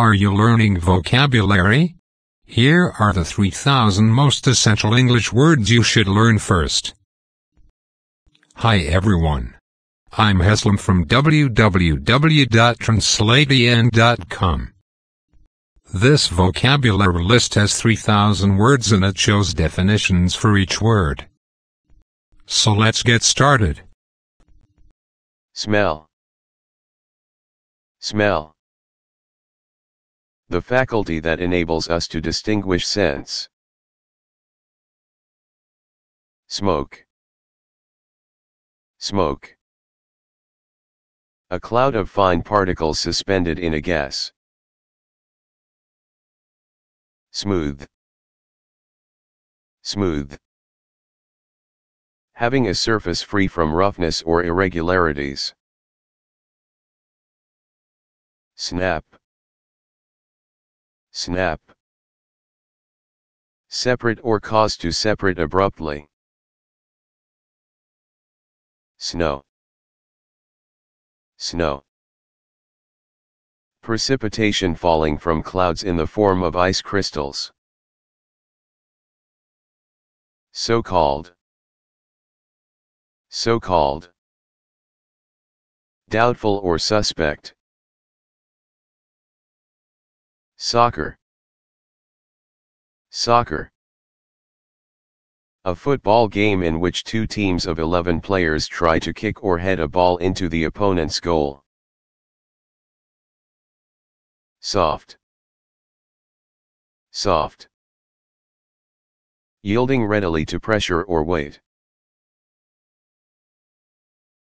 Are you learning vocabulary? Here are the 3000 most essential English words you should learn first. Hi everyone. I'm Heslam from www.translatean.com. This vocabulary list has 3000 words and it shows definitions for each word. So let's get started. Smell. Smell the faculty that enables us to distinguish sense. Smoke. Smoke. A cloud of fine particles suspended in a gas. Smooth. Smooth. Having a surface free from roughness or irregularities. Snap snap. Separate or cause to separate abruptly. Snow. Snow. Precipitation falling from clouds in the form of ice crystals. So called. So called. Doubtful or suspect. Soccer Soccer A football game in which two teams of 11 players try to kick or head a ball into the opponent's goal. Soft Soft Yielding readily to pressure or weight.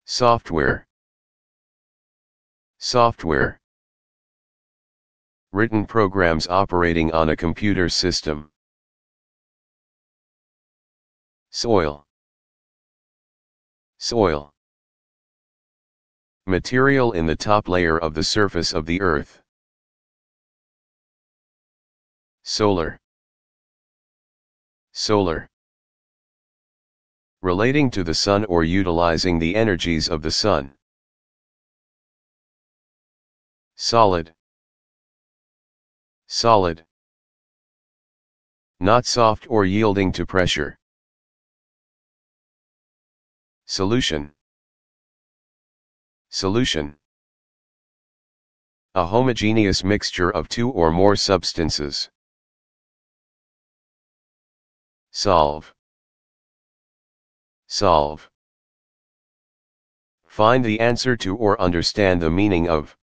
Software Software Written programs operating on a computer system. Soil. Soil. Material in the top layer of the surface of the earth. Solar. Solar. Relating to the sun or utilizing the energies of the sun. Solid. Solid. Not soft or yielding to pressure. Solution. Solution. A homogeneous mixture of two or more substances. Solve. Solve. Find the answer to or understand the meaning of.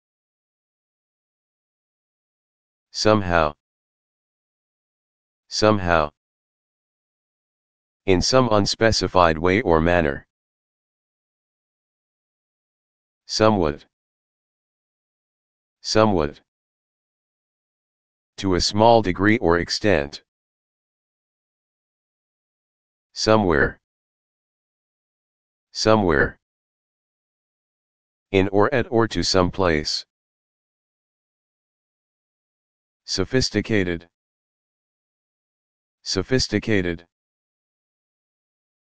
Somehow. Somehow. In some unspecified way or manner. Somewhat. Somewhat. To a small degree or extent. Somewhere. Somewhere. In or at or to some place. Sophisticated. Sophisticated.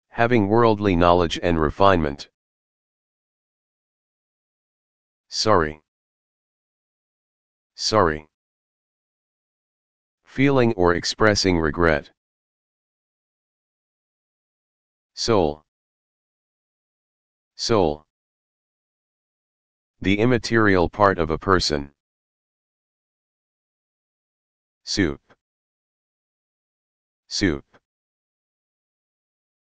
Having worldly knowledge and refinement. Sorry. Sorry. Feeling or expressing regret. Soul. Soul. The immaterial part of a person. Soup. Soup.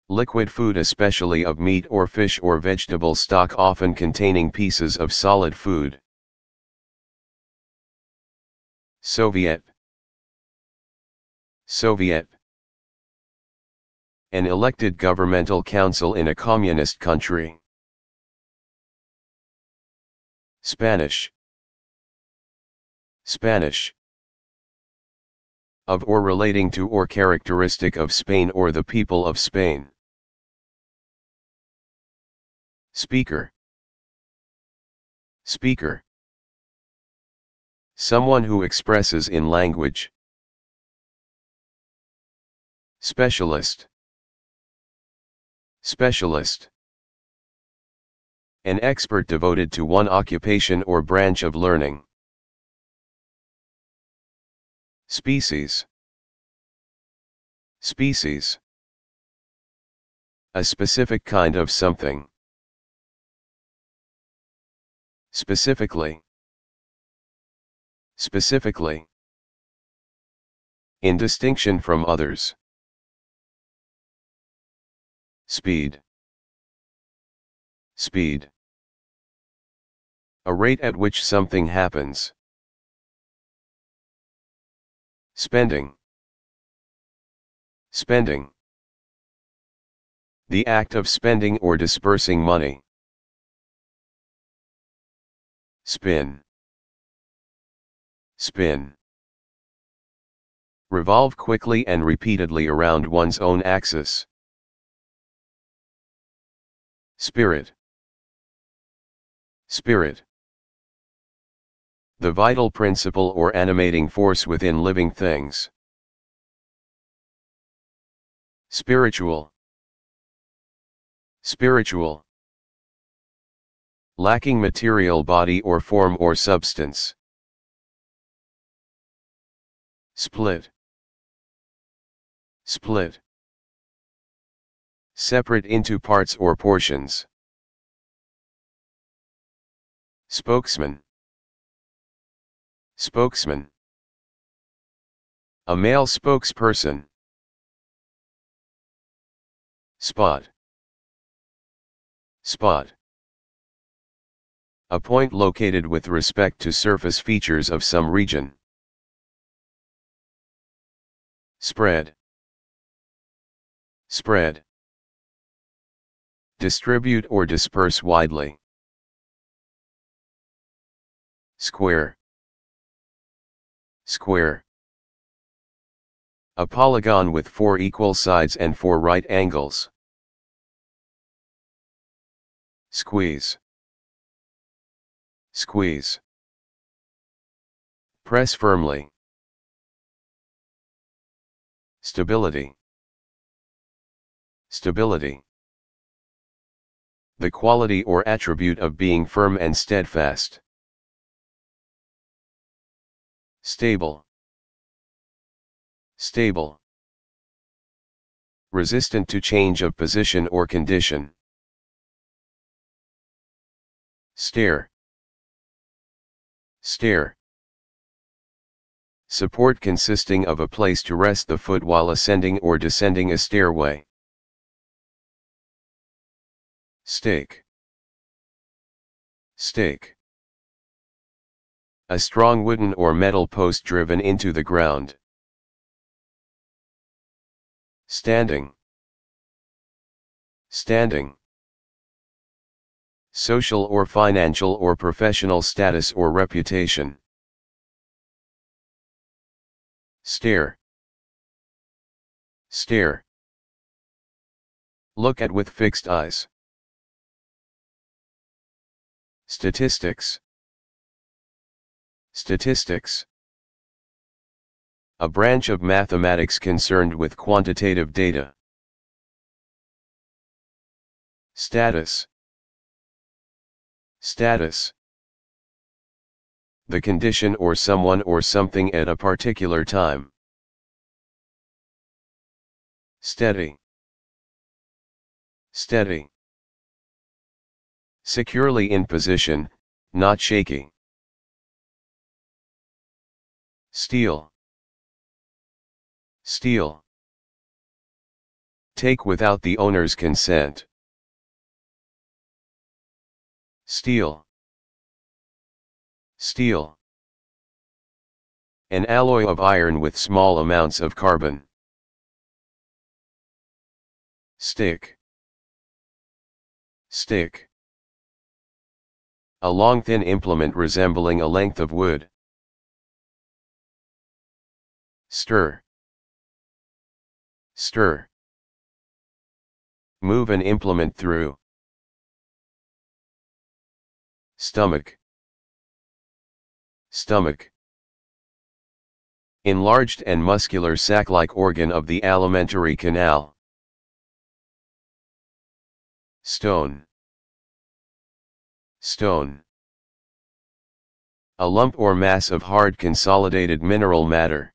Liquid food especially of meat or fish or vegetable stock often containing pieces of solid food. Soviet. Soviet. An elected governmental council in a communist country. Spanish. Spanish of or relating to or characteristic of Spain or the people of Spain. Speaker Speaker Someone who expresses in language. Specialist Specialist An expert devoted to one occupation or branch of learning. Species Species A specific kind of something. Specifically Specifically In distinction from others. Speed Speed A rate at which something happens. Spending. Spending. The act of spending or dispersing money. Spin. Spin. Revolve quickly and repeatedly around one's own axis. Spirit. Spirit the vital principle or animating force within living things. Spiritual Spiritual Lacking material body or form or substance. Split Split Separate into parts or portions. Spokesman Spokesman A male spokesperson. Spot Spot A point located with respect to surface features of some region. Spread Spread Distribute or disperse widely. Square square. A polygon with four equal sides and four right angles. Squeeze. Squeeze. Press firmly. Stability. Stability. The quality or attribute of being firm and steadfast. Stable. Stable. Resistant to change of position or condition. Stare. Stare. Support consisting of a place to rest the foot while ascending or descending a stairway. Stake. Stake a strong wooden or metal post driven into the ground. Standing. Standing. Social or financial or professional status or reputation. Stare. Stare. Look at with fixed eyes. Statistics. Statistics A branch of mathematics concerned with quantitative data. Status Status The condition or someone or something at a particular time. Steady Steady Securely in position, not shaky. Steal. Steal. Take without the owner's consent. Steal. Steel. An alloy of iron with small amounts of carbon. Stick. Stick. A long thin implement resembling a length of wood. Stir. Stir. Move an implement through. Stomach. Stomach. Enlarged and muscular sac-like organ of the alimentary canal. Stone. Stone. A lump or mass of hard consolidated mineral matter.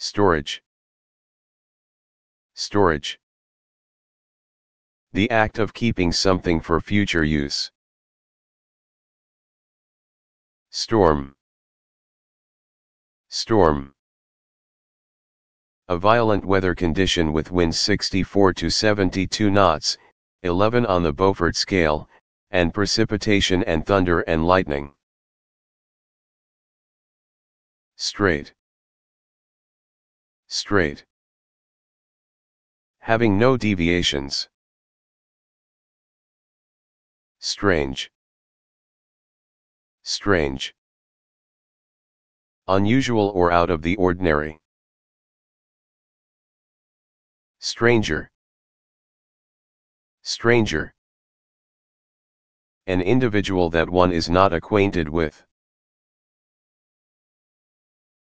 Storage Storage The act of keeping something for future use. Storm Storm A violent weather condition with winds 64 to 72 knots, 11 on the Beaufort scale, and precipitation and thunder and lightning. Straight straight. Having no deviations. Strange. Strange. Unusual or out of the ordinary. Stranger. Stranger. An individual that one is not acquainted with.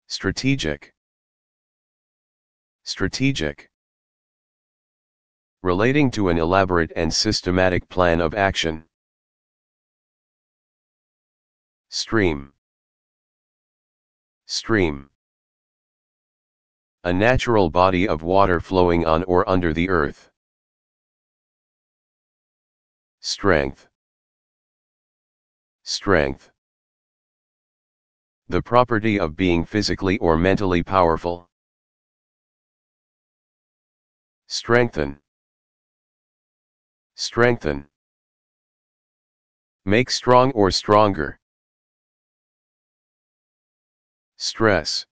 Strategic. Strategic. Relating to an elaborate and systematic plan of action. Stream. Stream. A natural body of water flowing on or under the earth. Strength. Strength. The property of being physically or mentally powerful. Strengthen. Strengthen. Make strong or stronger. Stress.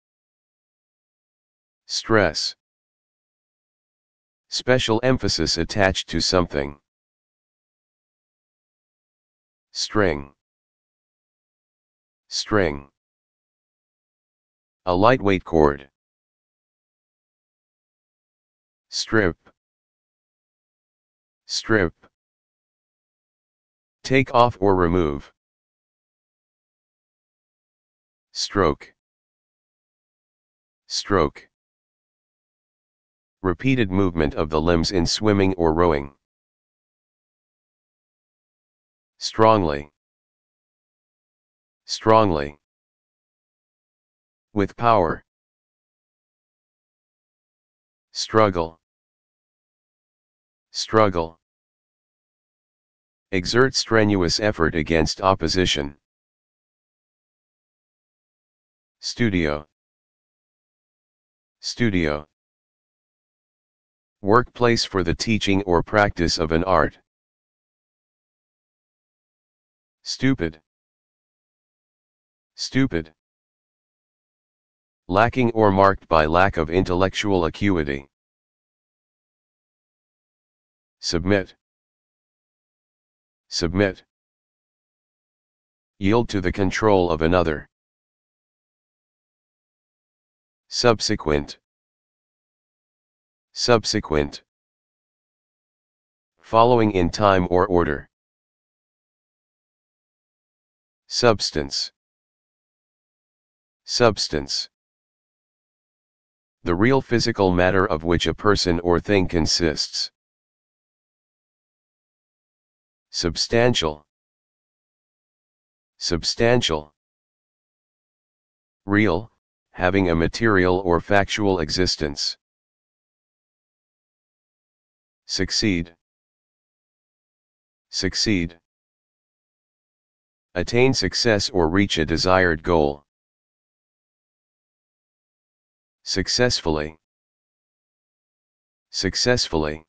Stress. Special emphasis attached to something. String. String. A lightweight cord. Strip. Strip. Take off or remove. Stroke. Stroke. Repeated movement of the limbs in swimming or rowing. Strongly. Strongly. With power. Struggle. Struggle. Exert strenuous effort against opposition. Studio. Studio. Workplace for the teaching or practice of an art. Stupid. Stupid. Lacking or marked by lack of intellectual acuity. Submit. Submit. Yield to the control of another. Subsequent. Subsequent. Following in time or order. Substance. Substance. The real physical matter of which a person or thing consists. Substantial. Substantial. Real, having a material or factual existence. Succeed. Succeed. Attain success or reach a desired goal. Successfully. Successfully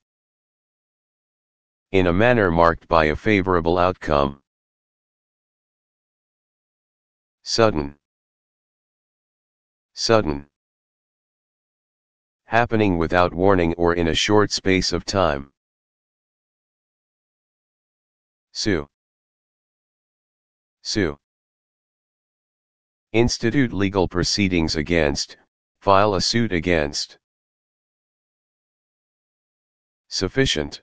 in a manner marked by a favorable outcome. Sudden. Sudden. Happening without warning or in a short space of time. Sue. Sue. Institute legal proceedings against, file a suit against. Sufficient.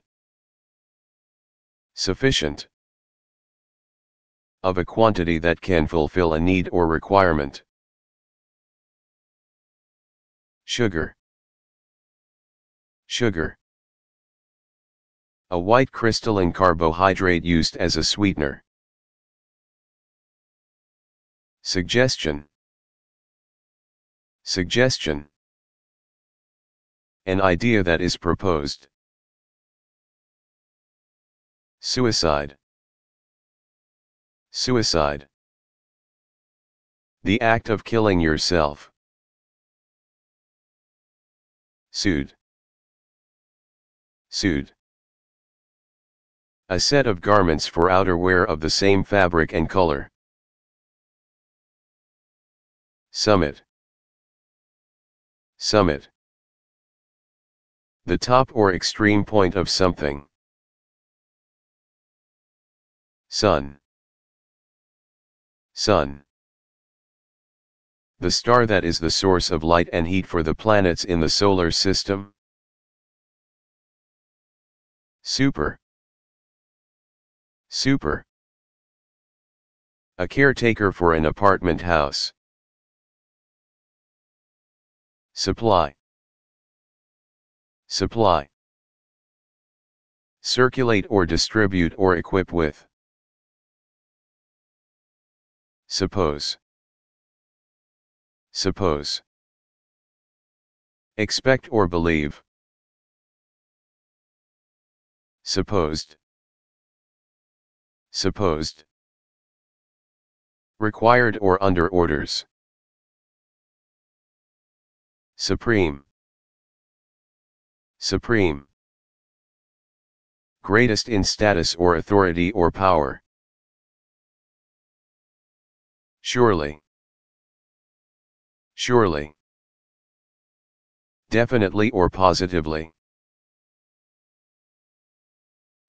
Sufficient. Of a quantity that can fulfill a need or requirement. Sugar. Sugar. A white crystalline carbohydrate used as a sweetener. Suggestion. Suggestion. An idea that is proposed, Suicide. Suicide. The act of killing yourself. Sued. Sued. A set of garments for outerwear of the same fabric and color. Summit. Summit. The top or extreme point of something. Sun. Sun. The star that is the source of light and heat for the planets in the solar system. Super. Super. A caretaker for an apartment house. Supply. Supply. Circulate or distribute or equip with. Suppose. Suppose. Expect or believe. Supposed. Supposed. Required or under orders. Supreme. Supreme. Greatest in status or authority or power. Surely. Surely. Definitely or positively.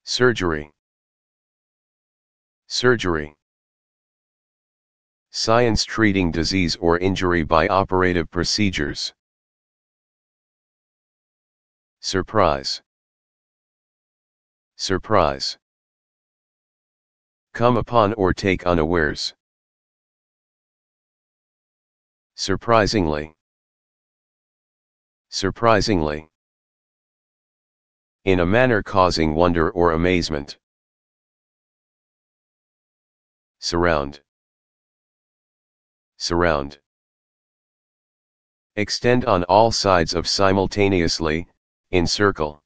Surgery. Surgery. Science treating disease or injury by operative procedures. Surprise. Surprise. Come upon or take unawares. Surprisingly. Surprisingly. In a manner causing wonder or amazement. Surround. Surround. Extend on all sides of simultaneously, encircle.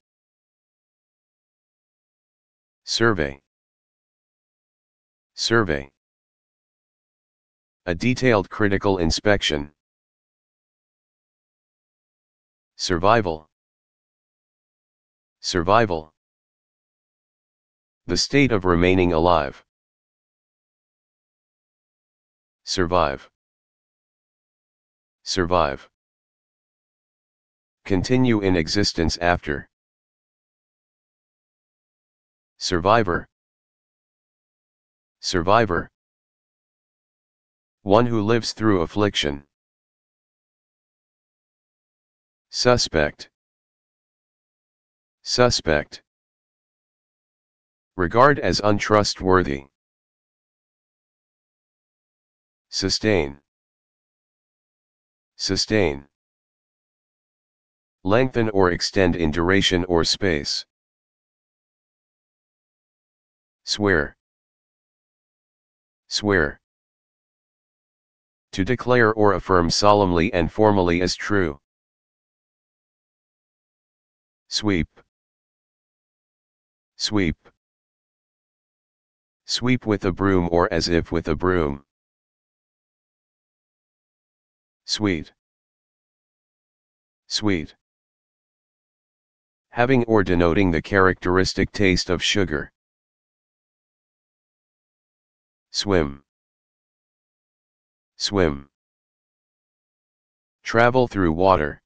Survey. Survey. A detailed critical inspection. Survival. Survival. The state of remaining alive. Survive. Survive. Continue in existence after. Survivor. Survivor one who lives through affliction. Suspect. Suspect. Regard as untrustworthy. Sustain. Sustain. Lengthen or extend in duration or space. Swear. Swear to declare or affirm solemnly and formally as true. Sweep. Sweep. Sweep with a broom or as if with a broom. Sweet. Sweet. Having or denoting the characteristic taste of sugar. Swim. Swim. Travel through water.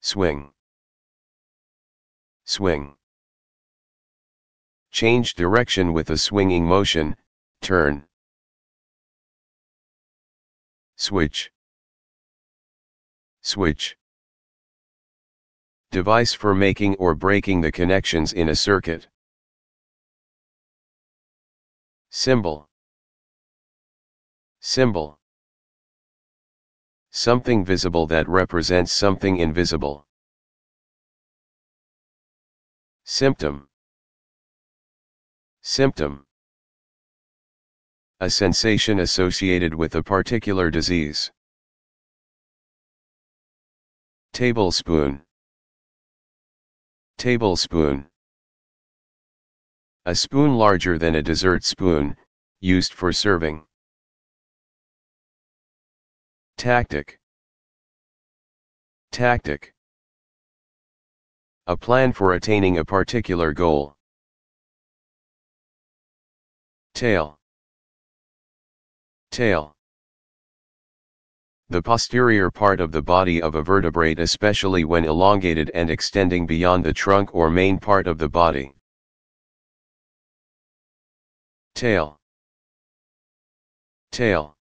Swing. Swing. Change direction with a swinging motion, turn. Switch. Switch. Device for making or breaking the connections in a circuit. Symbol. Symbol Something visible that represents something invisible. Symptom Symptom A sensation associated with a particular disease. Tablespoon Tablespoon A spoon larger than a dessert spoon, used for serving. Tactic Tactic A plan for attaining a particular goal. Tail Tail The posterior part of the body of a vertebrate especially when elongated and extending beyond the trunk or main part of the body. Tail Tail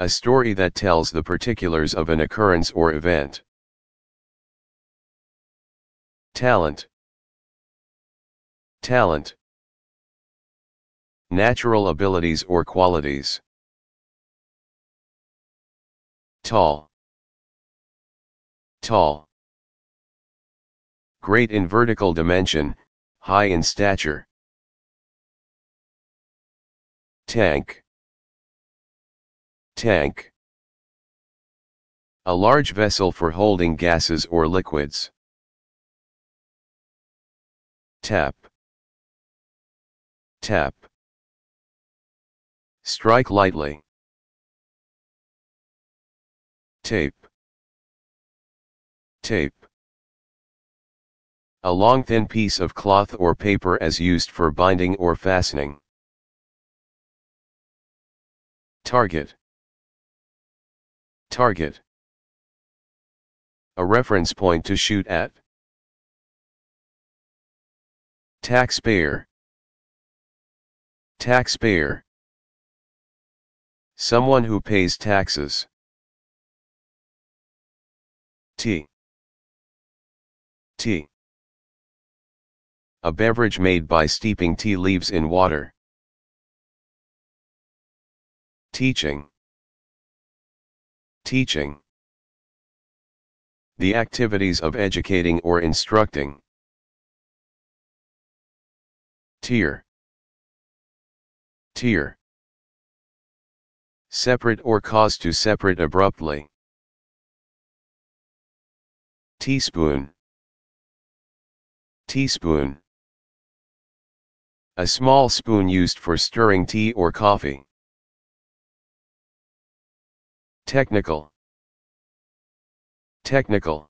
a story that tells the particulars of an occurrence or event. Talent. Talent. Natural abilities or qualities. Tall. Tall. Great in vertical dimension, high in stature. Tank. Tank. A large vessel for holding gases or liquids. Tap. Tap. Strike lightly. Tape. Tape. A long thin piece of cloth or paper as used for binding or fastening. Target. Target. A reference point to shoot at. Taxpayer. Taxpayer. Someone who pays taxes. Tea. Tea. A beverage made by steeping tea leaves in water. Teaching. Teaching. The activities of educating or instructing. Tier. Tier. Separate or cause to separate abruptly. Teaspoon. Teaspoon. A small spoon used for stirring tea or coffee. Technical. Technical.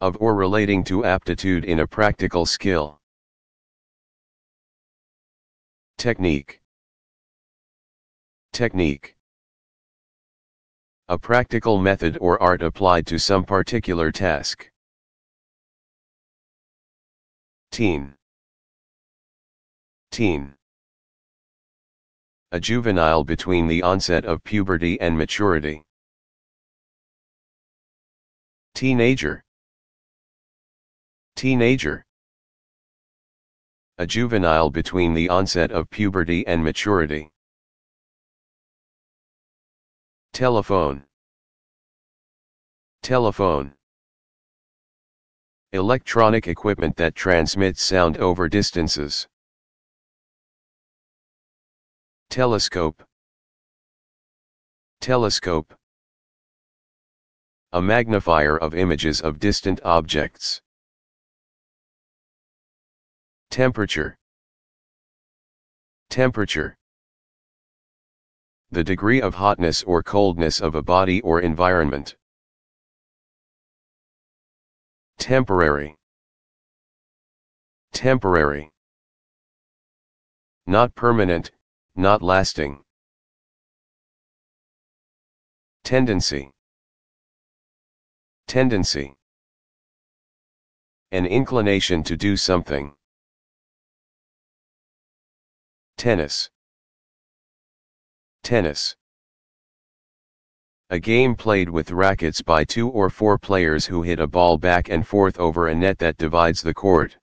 Of or relating to aptitude in a practical skill. Technique. Technique. A practical method or art applied to some particular task. Teen. Teen a juvenile between the onset of puberty and maturity. Teenager Teenager A juvenile between the onset of puberty and maturity. Telephone Telephone Electronic equipment that transmits sound over distances. Telescope Telescope A magnifier of images of distant objects. Temperature Temperature The degree of hotness or coldness of a body or environment. Temporary Temporary Not permanent, not lasting. Tendency Tendency An inclination to do something. Tennis Tennis a game played with rackets by two or four players who hit a ball back and forth over a net that divides the court.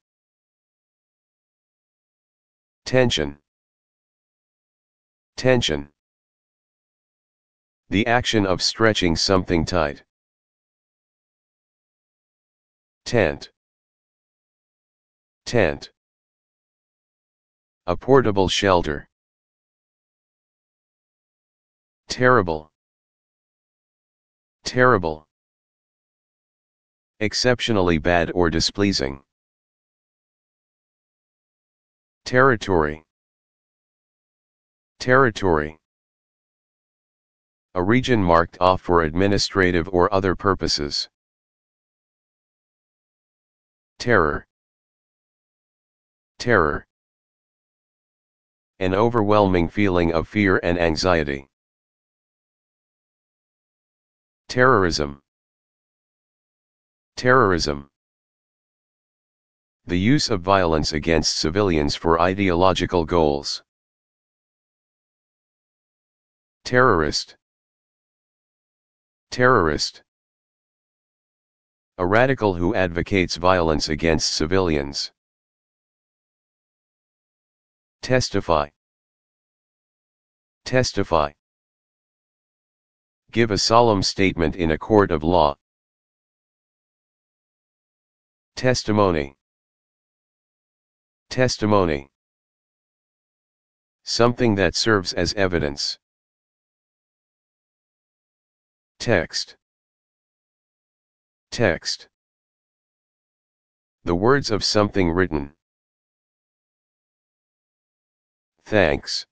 Tension Tension. The action of stretching something tight. Tent. Tent. A portable shelter. Terrible. Terrible. Exceptionally bad or displeasing. Territory. Territory A region marked off for administrative or other purposes. Terror Terror An overwhelming feeling of fear and anxiety. Terrorism Terrorism The use of violence against civilians for ideological goals. Terrorist. Terrorist. A radical who advocates violence against civilians. Testify. Testify. Give a solemn statement in a court of law. Testimony. Testimony. Something that serves as evidence. Text. Text. The words of something written. Thanks.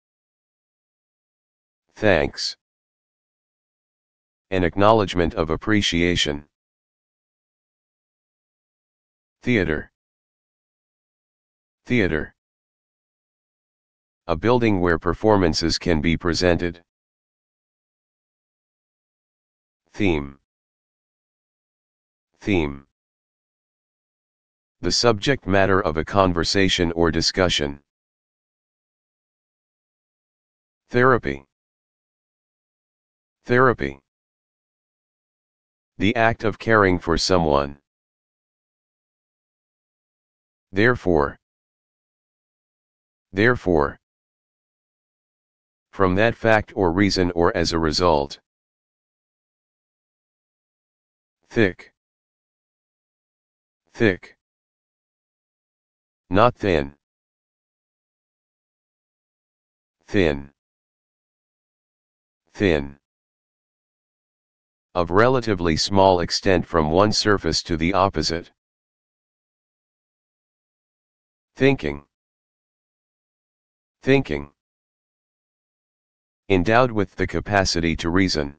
Thanks. An acknowledgement of appreciation. Theater. Theater. A building where performances can be presented. Theme. Theme. The subject matter of a conversation or discussion. Therapy. Therapy. The act of caring for someone. Therefore. Therefore. From that fact or reason or as a result. Thick. Thick. Not thin. Thin. Thin. Of relatively small extent from one surface to the opposite. Thinking. Thinking. Endowed with the capacity to reason.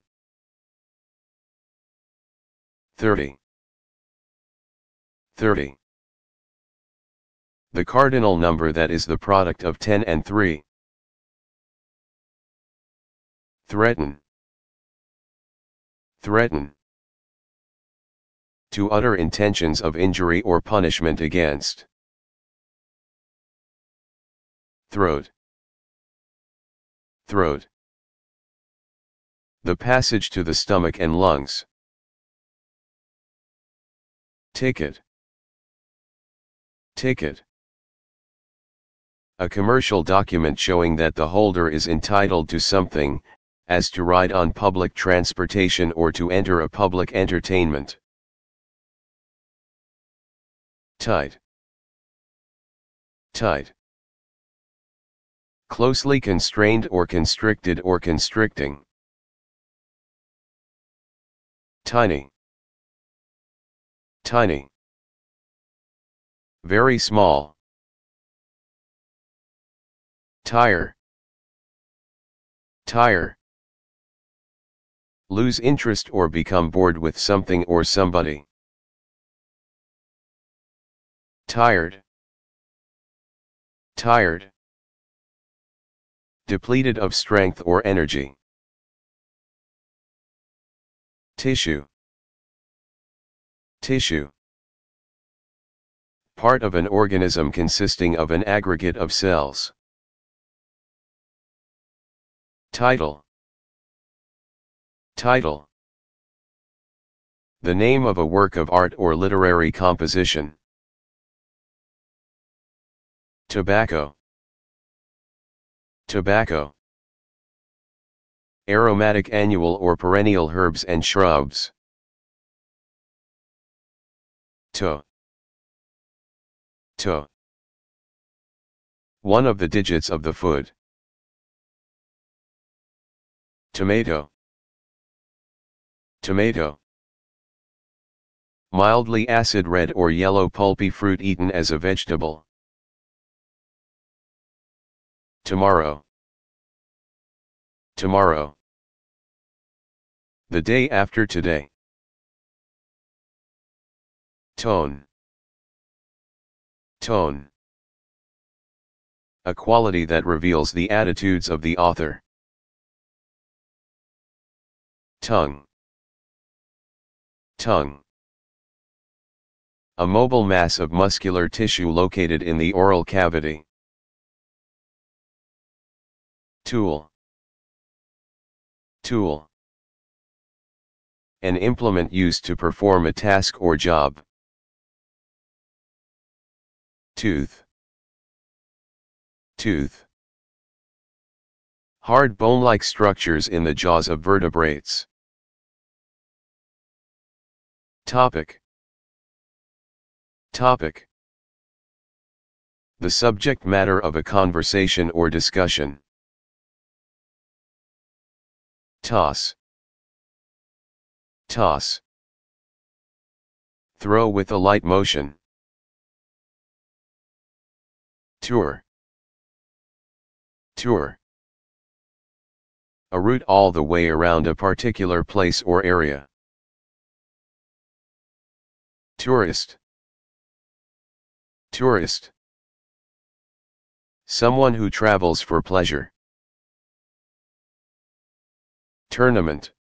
30. 30. The cardinal number that is the product of 10 and 3. Threaten. Threaten. To utter intentions of injury or punishment against. Throat. Throat. The passage to the stomach and lungs. Ticket. Ticket. A commercial document showing that the holder is entitled to something, as to ride on public transportation or to enter a public entertainment. Tight. Tight. Closely constrained or constricted or constricting. Tiny. Tiny. Very small. Tire. Tire. Lose interest or become bored with something or somebody. Tired. Tired. Depleted of strength or energy. Tissue. Tissue Part of an organism consisting of an aggregate of cells. Title Title The name of a work of art or literary composition. Tobacco Tobacco Aromatic annual or perennial herbs and shrubs to to one of the digits of the foot tomato tomato mildly acid red or yellow pulpy fruit eaten as a vegetable tomorrow tomorrow the day after today Tone. Tone. A quality that reveals the attitudes of the author. Tongue. Tongue. A mobile mass of muscular tissue located in the oral cavity. Tool. Tool. An implement used to perform a task or job. Tooth. Tooth. Hard bone-like structures in the jaws of vertebrates. Topic. Topic. The subject matter of a conversation or discussion. Toss. Toss. Throw with a light motion. Tour. Tour. A route all the way around a particular place or area. Tourist. Tourist. Someone who travels for pleasure. Tournament.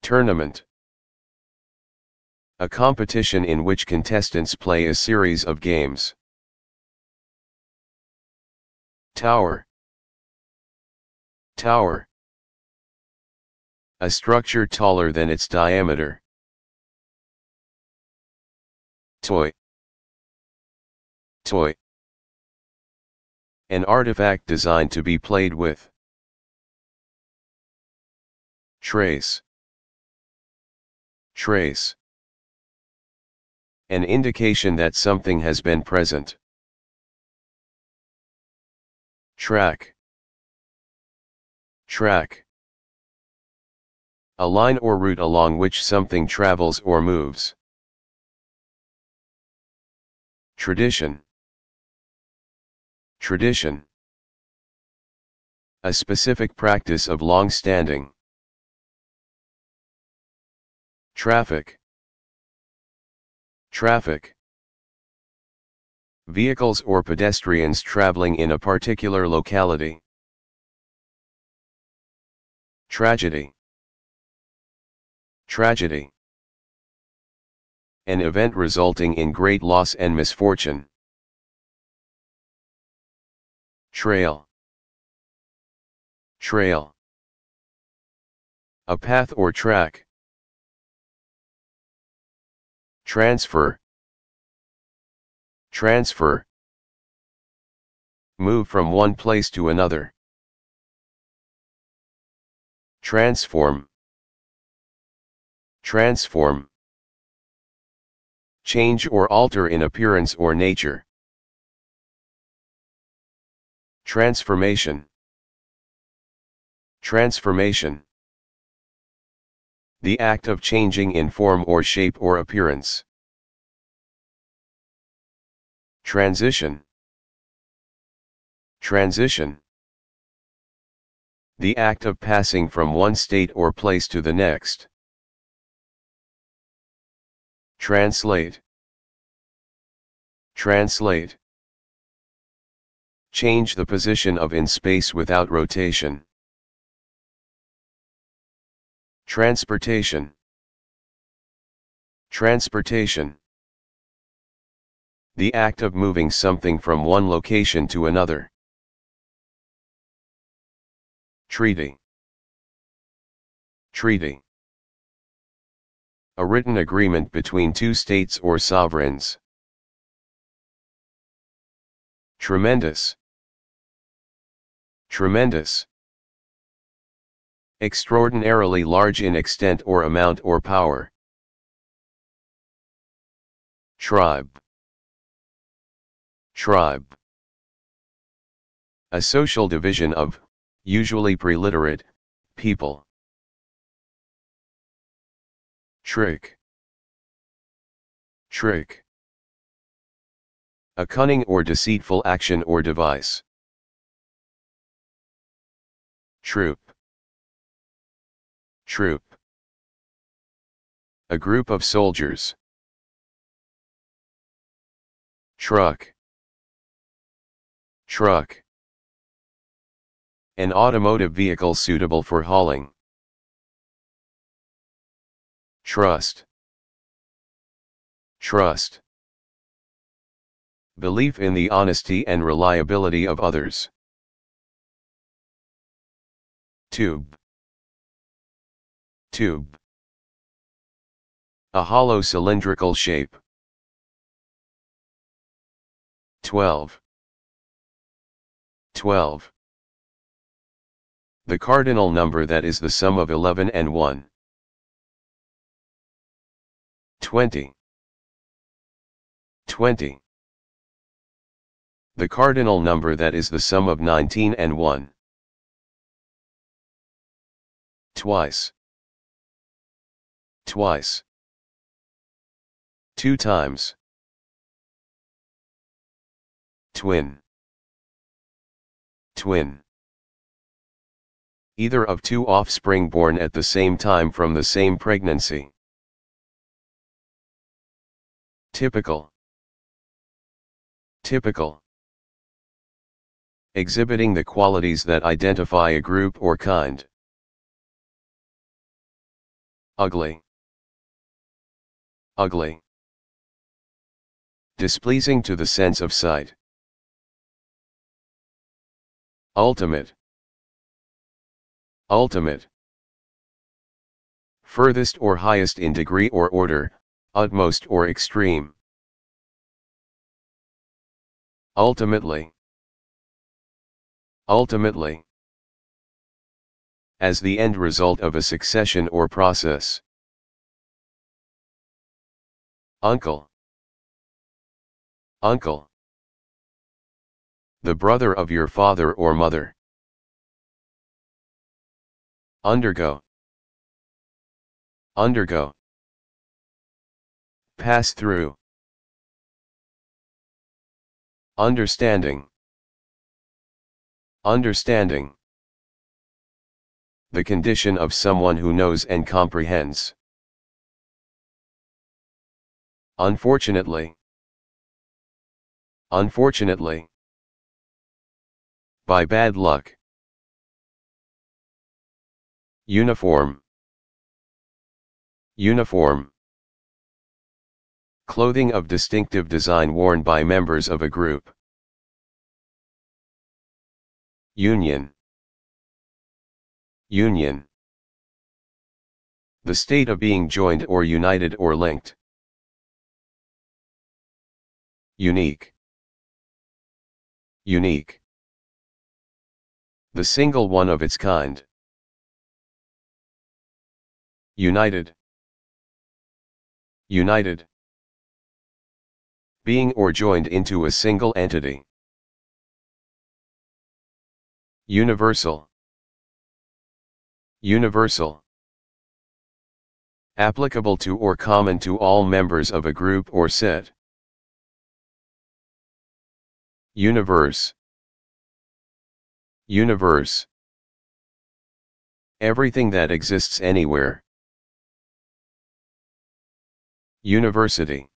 Tournament. A competition in which contestants play a series of games. Tower Tower A structure taller than its diameter. Toy Toy An artifact designed to be played with. Trace Trace An indication that something has been present. Track. Track. A line or route along which something travels or moves. Tradition. Tradition. A specific practice of long standing. Traffic. Traffic vehicles or pedestrians traveling in a particular locality. Tragedy Tragedy An event resulting in great loss and misfortune. Trail Trail A path or track. Transfer Transfer. Move from one place to another. Transform. Transform. Change or alter in appearance or nature. Transformation. Transformation. The act of changing in form or shape or appearance. Transition Transition The act of passing from one state or place to the next. Translate Translate Change the position of in space without rotation. Transportation Transportation the act of moving something from one location to another. Treaty Treaty A written agreement between two states or sovereigns. Tremendous Tremendous Extraordinarily large in extent or amount or power. Tribe Tribe. A social division of, usually preliterate, people. Trick. Trick. A cunning or deceitful action or device. Troop. Troop. A group of soldiers. Truck. Truck. An automotive vehicle suitable for hauling. Trust. Trust. Belief in the honesty and reliability of others. Tube. Tube. A hollow cylindrical shape. 12. 12. The cardinal number that is the sum of 11 and 1. 20. 20. The cardinal number that is the sum of 19 and 1. Twice. Twice. Two times. Twin twin. Either of two offspring born at the same time from the same pregnancy. Typical. Typical. Exhibiting the qualities that identify a group or kind. Ugly. Ugly. Displeasing to the sense of sight. Ultimate. Ultimate. Furthest or highest in degree or order, utmost or extreme. Ultimately. Ultimately. As the end result of a succession or process. Uncle. Uncle the brother of your father or mother. Undergo. Undergo. Pass through. Understanding. Understanding. The condition of someone who knows and comprehends. Unfortunately. Unfortunately by bad luck. Uniform Uniform Clothing of distinctive design worn by members of a group. Union Union The state of being joined or united or linked. Unique Unique the single one of its kind. United. United. Being or joined into a single entity. Universal. Universal. Applicable to or common to all members of a group or set. Universe. Universe. Everything that exists anywhere. University.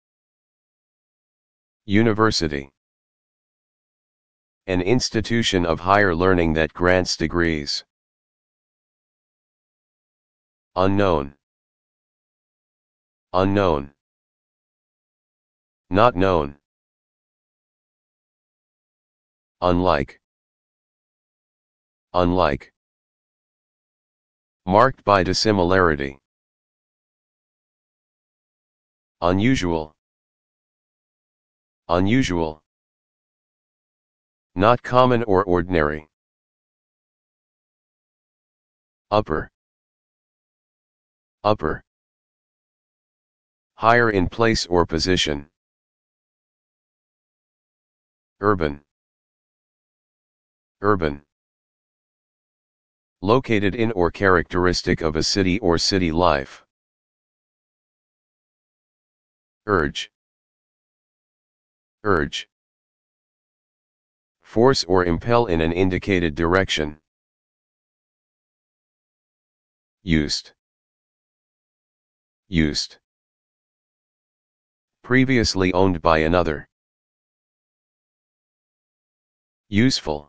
University. An institution of higher learning that grants degrees. Unknown. Unknown. Not known. Unlike unlike, marked by dissimilarity, unusual, unusual, not common or ordinary, upper, upper, higher in place or position, urban, urban located in or characteristic of a city or city life. Urge Urge Force or impel in an indicated direction. Used Used Previously owned by another. Useful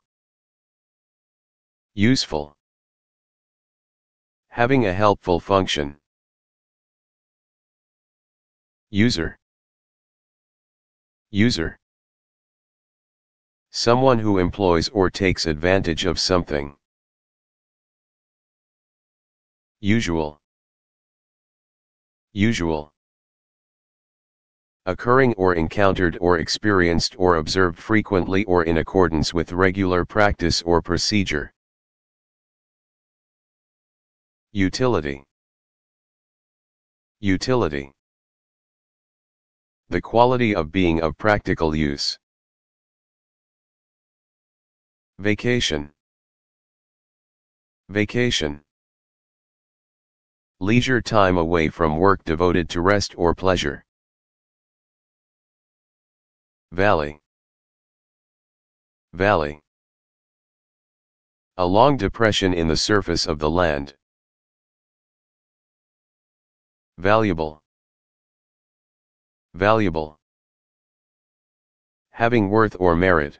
Useful Having a helpful function. User. User. Someone who employs or takes advantage of something. Usual. Usual. Occurring or encountered or experienced or observed frequently or in accordance with regular practice or procedure. Utility Utility The quality of being of practical use. Vacation Vacation Leisure time away from work devoted to rest or pleasure. Valley Valley A long depression in the surface of the land. Valuable. Valuable. Having worth or merit.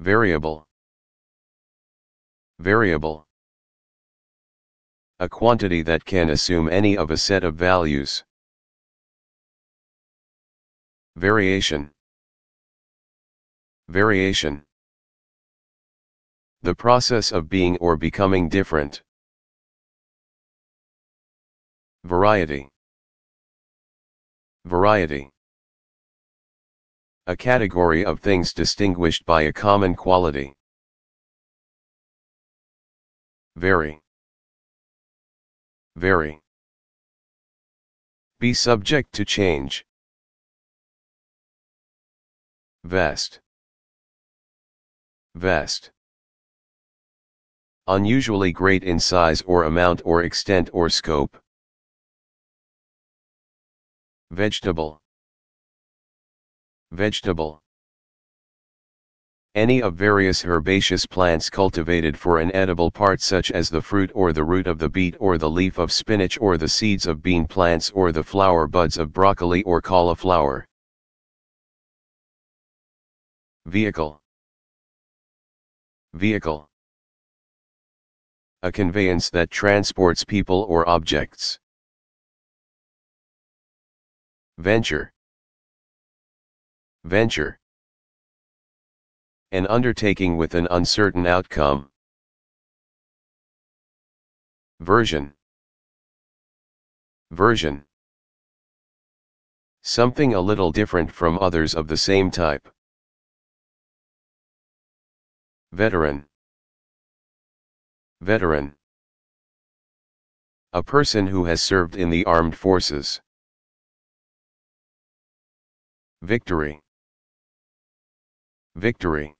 Variable. Variable. A quantity that can assume any of a set of values. Variation. Variation. The process of being or becoming different. Variety. Variety. A category of things distinguished by a common quality. Vary. Vary. Be subject to change. Vest. Vest. Unusually great in size or amount or extent or scope. Vegetable. Vegetable. Any of various herbaceous plants cultivated for an edible part such as the fruit or the root of the beet or the leaf of spinach or the seeds of bean plants or the flower buds of broccoli or cauliflower. Vehicle Vehicle A conveyance that transports people or objects. Venture. Venture. An undertaking with an uncertain outcome. Version. Version. Something a little different from others of the same type. Veteran. Veteran. A person who has served in the armed forces. Victory. Victory.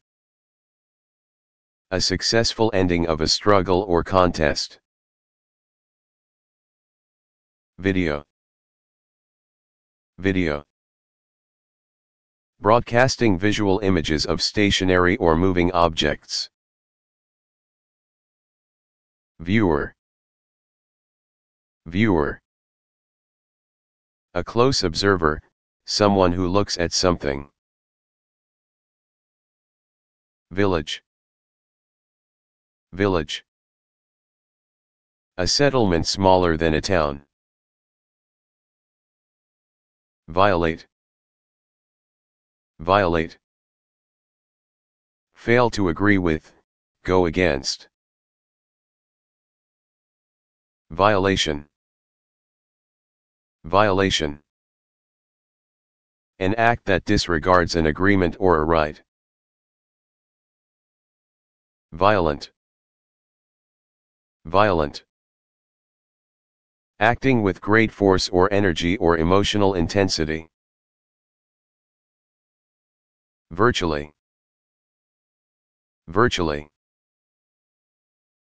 A successful ending of a struggle or contest. Video. Video. Broadcasting visual images of stationary or moving objects. Viewer. Viewer. A close observer, someone who looks at something. Village Village A settlement smaller than a town. Violate Violate Fail to agree with, go against. Violation Violation an act that disregards an agreement or a right. Violent. Violent. Acting with great force or energy or emotional intensity. Virtually. Virtually.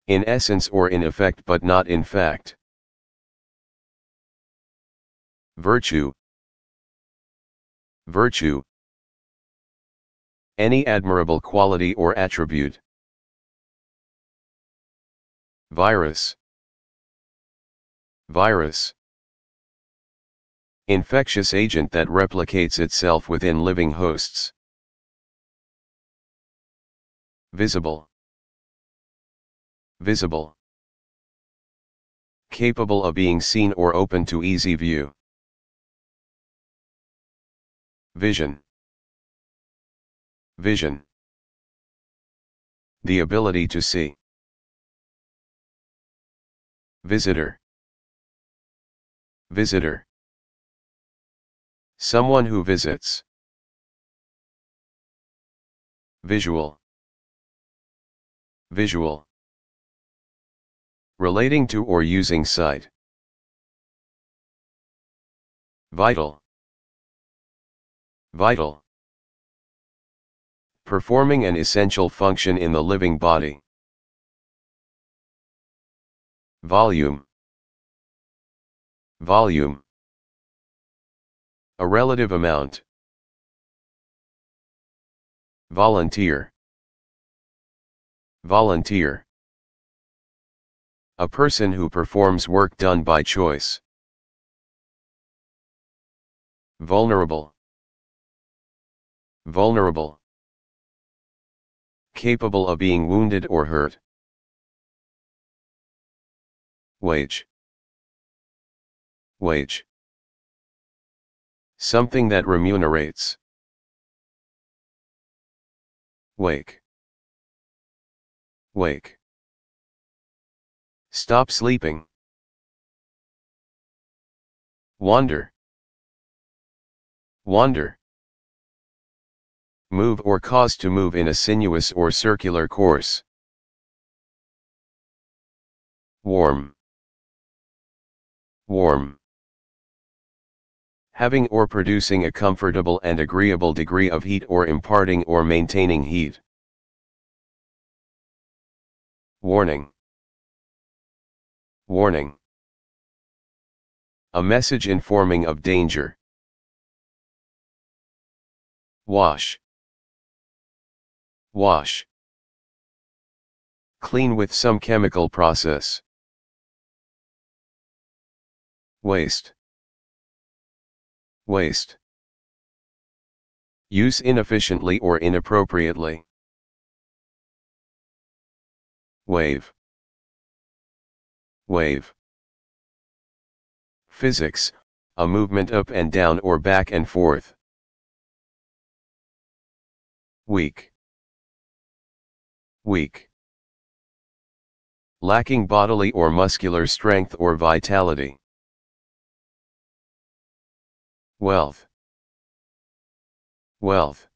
In essence or in effect but not in fact. Virtue, Virtue Any admirable quality or attribute. Virus Virus Infectious agent that replicates itself within living hosts. Visible Visible Capable of being seen or open to easy view. Vision. Vision. The ability to see. Visitor. Visitor. Someone who visits. Visual. Visual. Relating to or using sight. Vital. Vital. Performing an essential function in the living body. Volume. Volume. A relative amount. Volunteer. Volunteer. A person who performs work done by choice. Vulnerable vulnerable, capable of being wounded or hurt. Wage. Wage. Something that remunerates. Wake. Wake. Stop sleeping. Wander. Wander move or cause to move in a sinuous or circular course. Warm. Warm. Having or producing a comfortable and agreeable degree of heat or imparting or maintaining heat. Warning. Warning. A message informing of danger. Wash. Wash. Clean with some chemical process. Waste. Waste. Use inefficiently or inappropriately. Wave. Wave. Physics, a movement up and down or back and forth. Weak weak. Lacking bodily or muscular strength or vitality. Wealth. Wealth.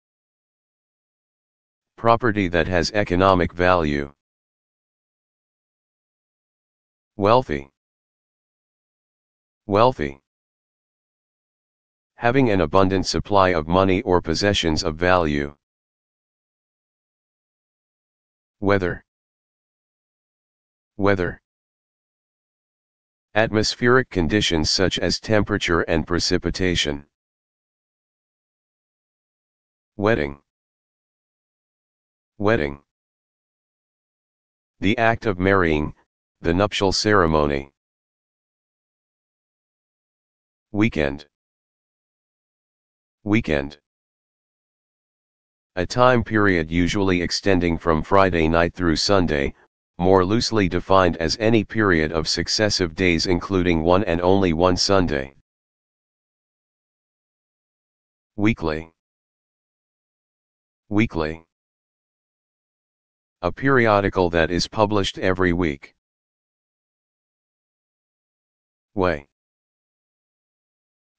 Property that has economic value. Wealthy. Wealthy. Having an abundant supply of money or possessions of value. Weather. Weather. Atmospheric conditions such as temperature and precipitation. Wedding. Wedding. The act of marrying, the nuptial ceremony. Weekend. Weekend a time period usually extending from Friday night through Sunday, more loosely defined as any period of successive days including one and only one Sunday. Weekly Weekly A periodical that is published every week. Way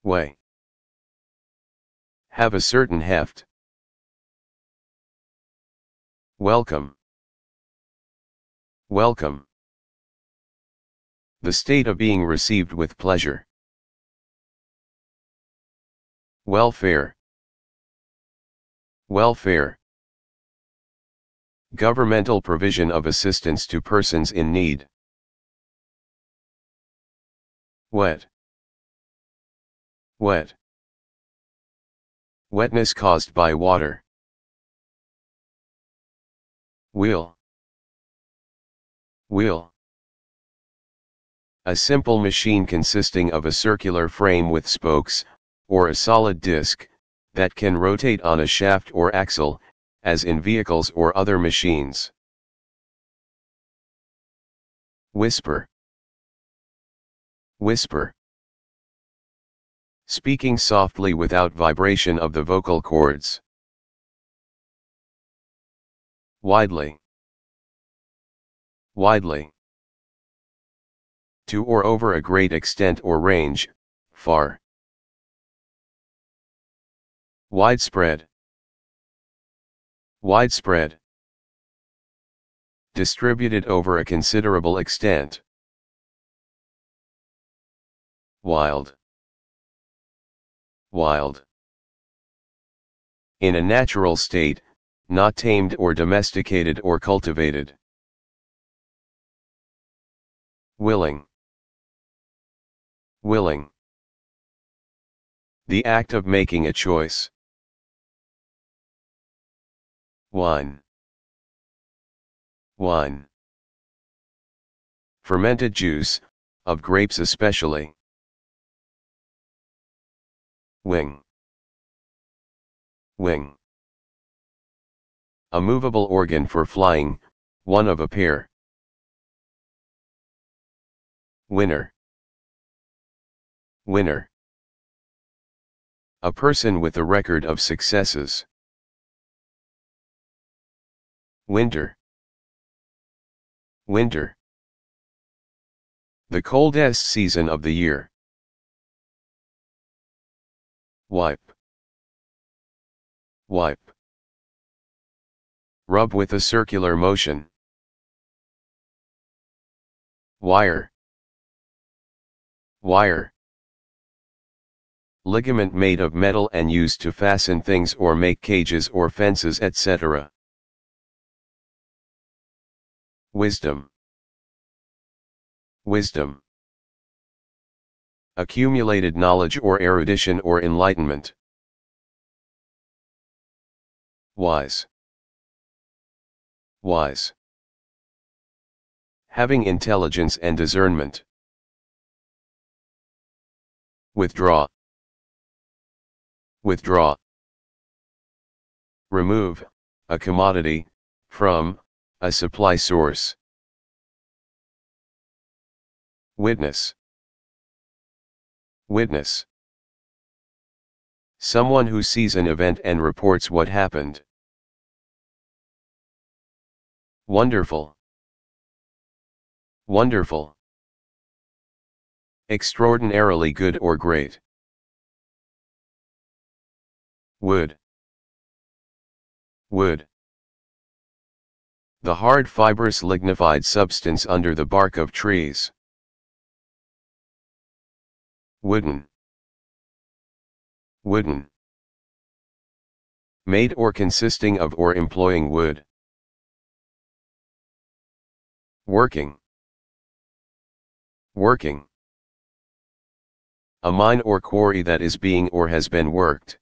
Way Have a certain heft. Welcome. Welcome. The state of being received with pleasure. Welfare. Welfare. Governmental provision of assistance to persons in need. Wet. Wet. Wetness caused by water. Wheel. Wheel. A simple machine consisting of a circular frame with spokes, or a solid disc, that can rotate on a shaft or axle, as in vehicles or other machines. Whisper. Whisper. Speaking softly without vibration of the vocal cords. Widely. Widely. To or over a great extent or range, far. Widespread. Widespread. Distributed over a considerable extent. Wild. Wild. In a natural state, not tamed or domesticated or cultivated. Willing. Willing. The act of making a choice. 1. 1. Fermented juice, of grapes especially. Wing. Wing a movable organ for flying, one of a pair. Winner. Winner. A person with a record of successes. Winter. Winter. The coldest season of the year. Wipe. Wipe. Rub with a circular motion. Wire. Wire. Ligament made of metal and used to fasten things or make cages or fences etc. Wisdom. Wisdom. Accumulated knowledge or erudition or enlightenment. Wise wise. Having intelligence and discernment. Withdraw. Withdraw. Remove, a commodity, from, a supply source. Witness. Witness. Someone who sees an event and reports what happened. Wonderful. Wonderful. Extraordinarily good or great. Wood. Wood. The hard fibrous lignified substance under the bark of trees. Wooden. Wooden. Made or consisting of or employing wood. Working. Working. A mine or quarry that is being or has been worked.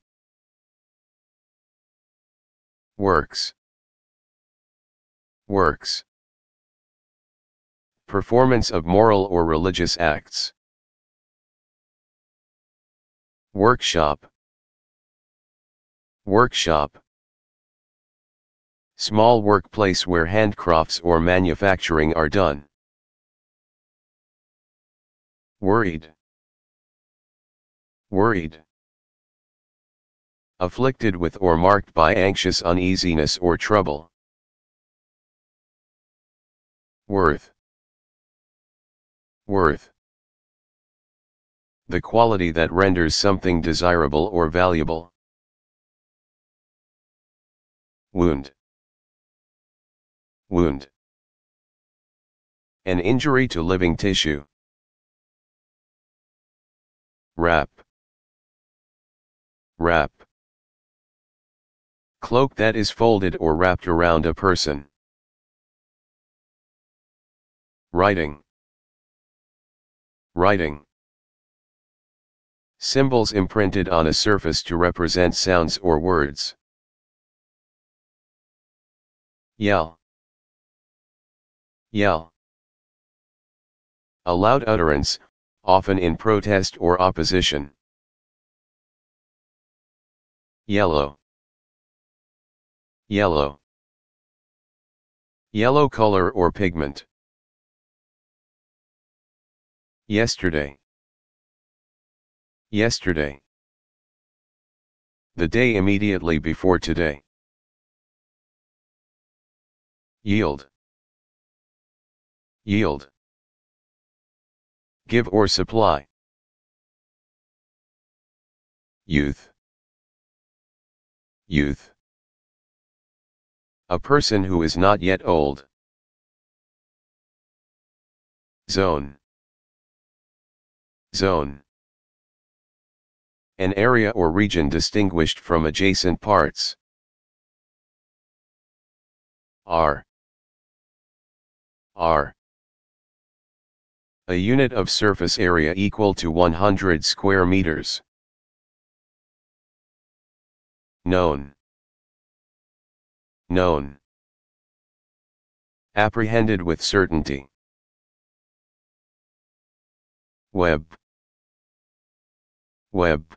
Works. Works. Performance of moral or religious acts. Workshop. Workshop small workplace where handcrafts or manufacturing are done. Worried. Worried. Afflicted with or marked by anxious uneasiness or trouble. Worth. Worth. The quality that renders something desirable or valuable. Wound wound. An injury to living tissue. Wrap. Wrap. Cloak that is folded or wrapped around a person. Writing. Writing. Symbols imprinted on a surface to represent sounds or words. Yell yell. A loud utterance, often in protest or opposition. Yellow. Yellow. Yellow color or pigment. Yesterday. Yesterday. The day immediately before today. Yield. Yield. Give or supply. Youth. Youth. A person who is not yet old. Zone. Zone. An area or region distinguished from adjacent parts. R. R a unit of surface area equal to 100 square meters. Known. Known. Apprehended with certainty. Web. Web.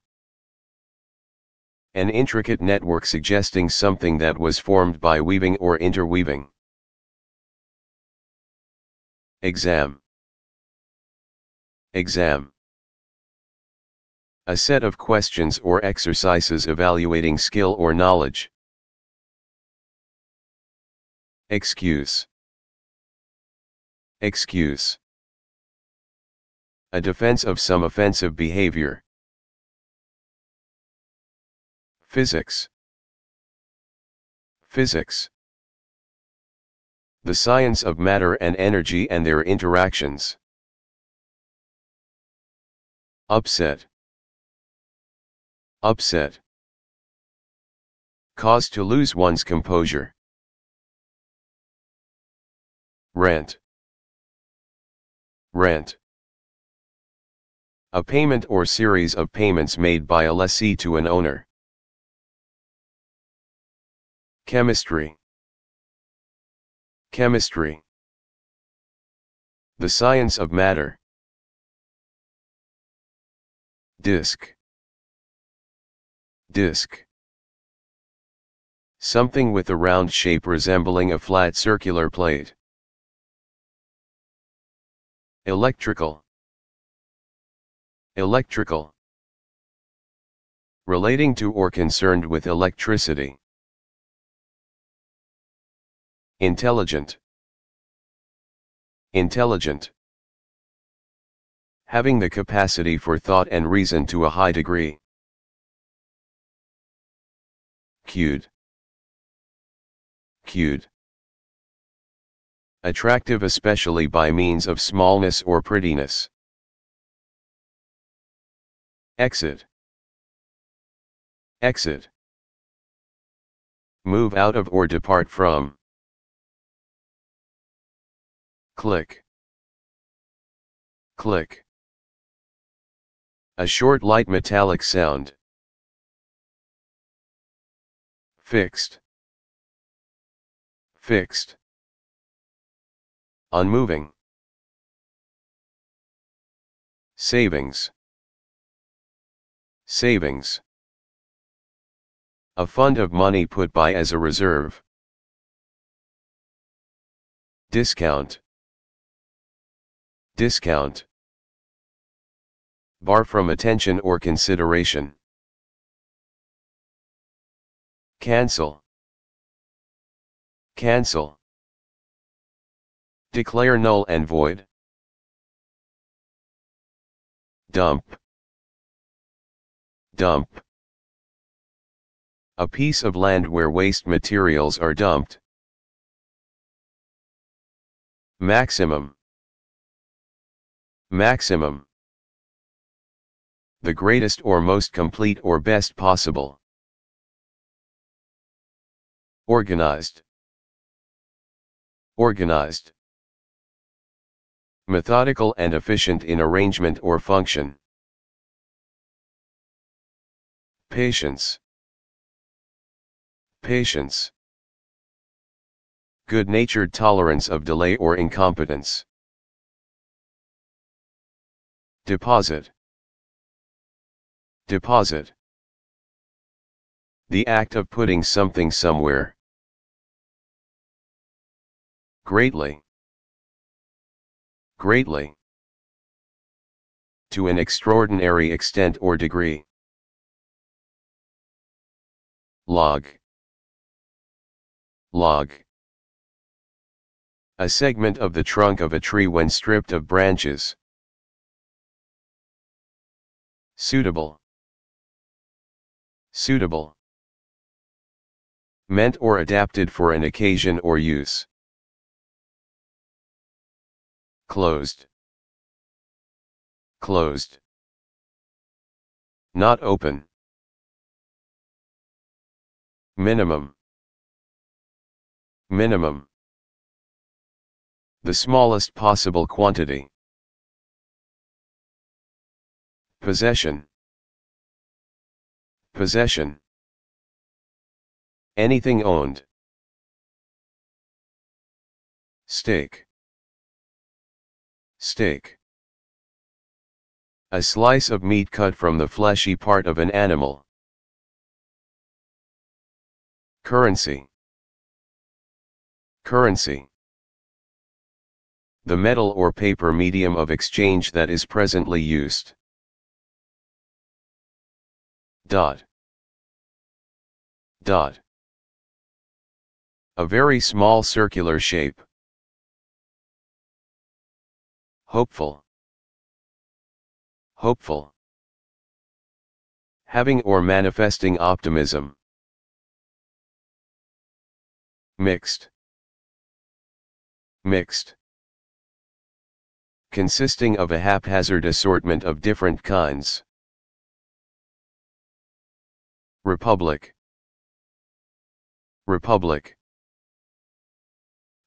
An intricate network suggesting something that was formed by weaving or interweaving. Exam. Exam A set of questions or exercises evaluating skill or knowledge. Excuse Excuse A defense of some offensive behavior. Physics Physics The science of matter and energy and their interactions. Upset. Upset. Cause to lose one's composure. Rent. Rent. A payment or series of payments made by a lessee to an owner. Chemistry. Chemistry. The science of matter. Disc. Disc. Something with a round shape resembling a flat circular plate. Electrical. Electrical. Relating to or concerned with electricity. Intelligent. Intelligent having the capacity for thought and reason to a high degree. Cued. Cued. Attractive especially by means of smallness or prettiness. Exit. Exit. Move out of or depart from. Click. Click. A short light metallic sound. Fixed. Fixed. Unmoving. Savings. Savings. A fund of money put by as a reserve. Discount. Discount bar from attention or consideration. Cancel. Cancel. Declare null and void. Dump. Dump. A piece of land where waste materials are dumped. Maximum. Maximum the greatest or most complete or best possible. Organized. Organized. Methodical and efficient in arrangement or function. Patience. Patience. Good-natured tolerance of delay or incompetence. Deposit. Deposit. The act of putting something somewhere. Greatly. Greatly. To an extraordinary extent or degree. Log. Log. A segment of the trunk of a tree when stripped of branches. Suitable. Suitable. Meant or adapted for an occasion or use. Closed. Closed. Not open. Minimum. Minimum. The smallest possible quantity. Possession. Possession. Anything owned. Steak. Steak. A slice of meat cut from the fleshy part of an animal. Currency. Currency. The metal or paper medium of exchange that is presently used. Dot. Dot. A very small circular shape. Hopeful. Hopeful. Having or manifesting optimism. Mixed. Mixed. Consisting of a haphazard assortment of different kinds. Republic. Republic.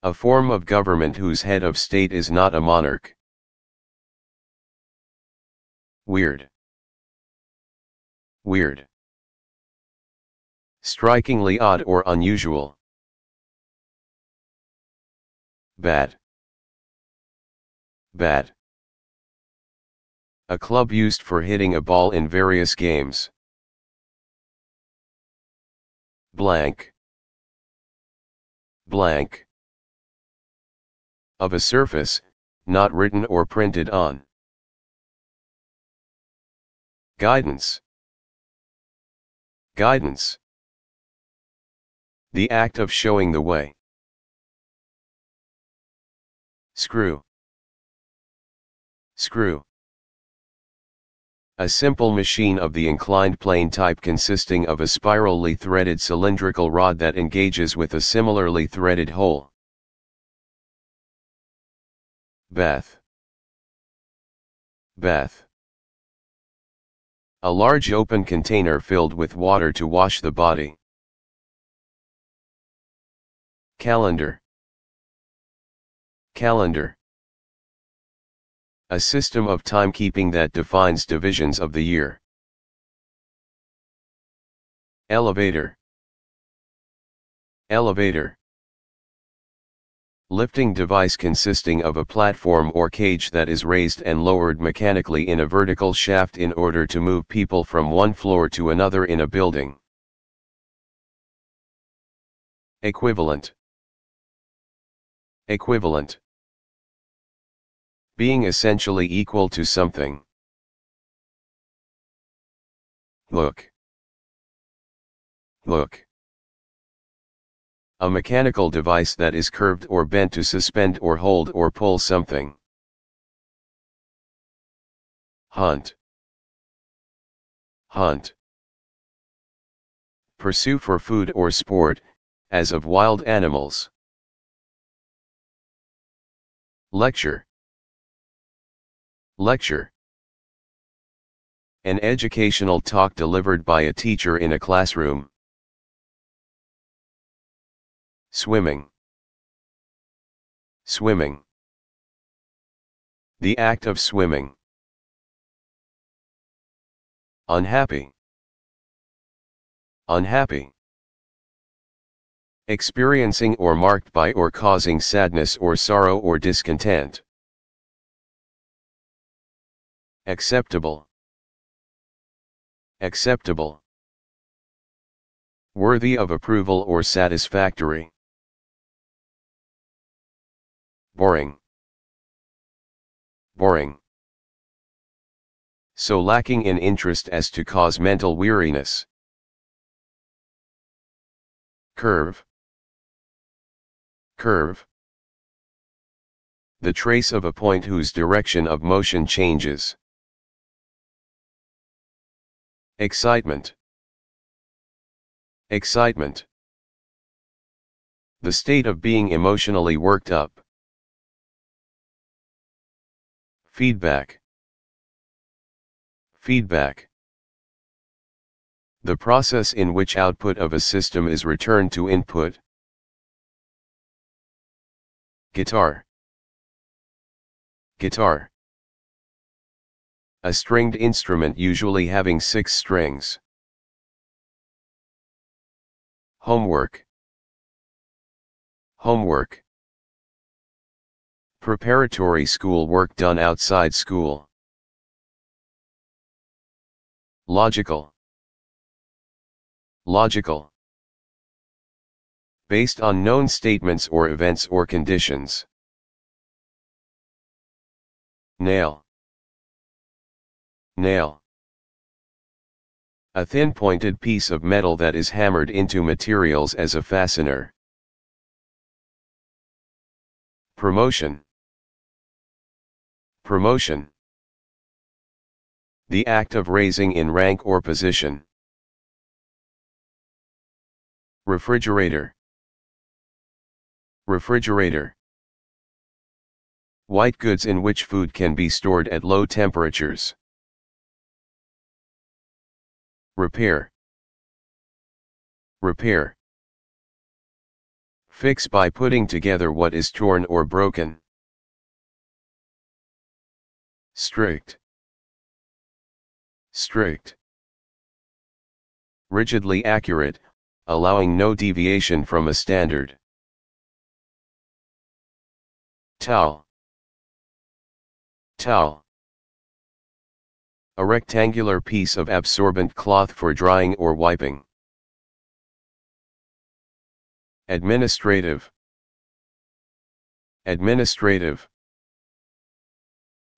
A form of government whose head of state is not a monarch. Weird. Weird. Strikingly odd or unusual. Bad. Bat. A club used for hitting a ball in various games. Blank blank of a surface, not written or printed on. Guidance Guidance The act of showing the way. Screw Screw a simple machine of the inclined plane type consisting of a spirally threaded cylindrical rod that engages with a similarly threaded hole. Bath Bath A large open container filled with water to wash the body. Calendar Calendar a system of timekeeping that defines divisions of the year. Elevator Elevator Lifting device consisting of a platform or cage that is raised and lowered mechanically in a vertical shaft in order to move people from one floor to another in a building. Equivalent Equivalent being essentially equal to something. Look. Look. A mechanical device that is curved or bent to suspend or hold or pull something. Hunt. Hunt. Pursue for food or sport, as of wild animals. Lecture. Lecture An educational talk delivered by a teacher in a classroom. Swimming Swimming The act of swimming. Unhappy Unhappy Experiencing or marked by or causing sadness or sorrow or discontent acceptable, acceptable, worthy of approval or satisfactory, boring, boring, so lacking in interest as to cause mental weariness, curve, curve, the trace of a point whose direction of motion changes. Excitement. Excitement. The state of being emotionally worked up. Feedback. Feedback. The process in which output of a system is returned to input. Guitar. Guitar a stringed instrument usually having six strings. Homework Homework Preparatory school work done outside school. Logical Logical Based on known statements or events or conditions. Nail Nail. A thin pointed piece of metal that is hammered into materials as a fastener. Promotion. Promotion. The act of raising in rank or position. Refrigerator. Refrigerator. White goods in which food can be stored at low temperatures. Repair. Repair. Fix by putting together what is torn or broken. Strict. Strict. Rigidly accurate, allowing no deviation from a standard. Towel. Towel. A rectangular piece of absorbent cloth for drying or wiping. Administrative. Administrative.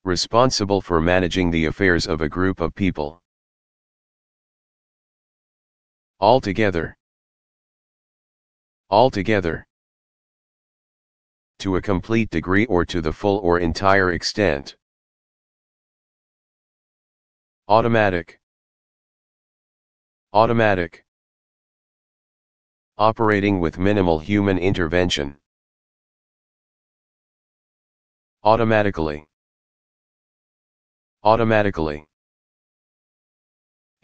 Responsible for managing the affairs of a group of people. Altogether. Altogether. To a complete degree or to the full or entire extent. Automatic. Automatic. Operating with minimal human intervention. Automatically. Automatically.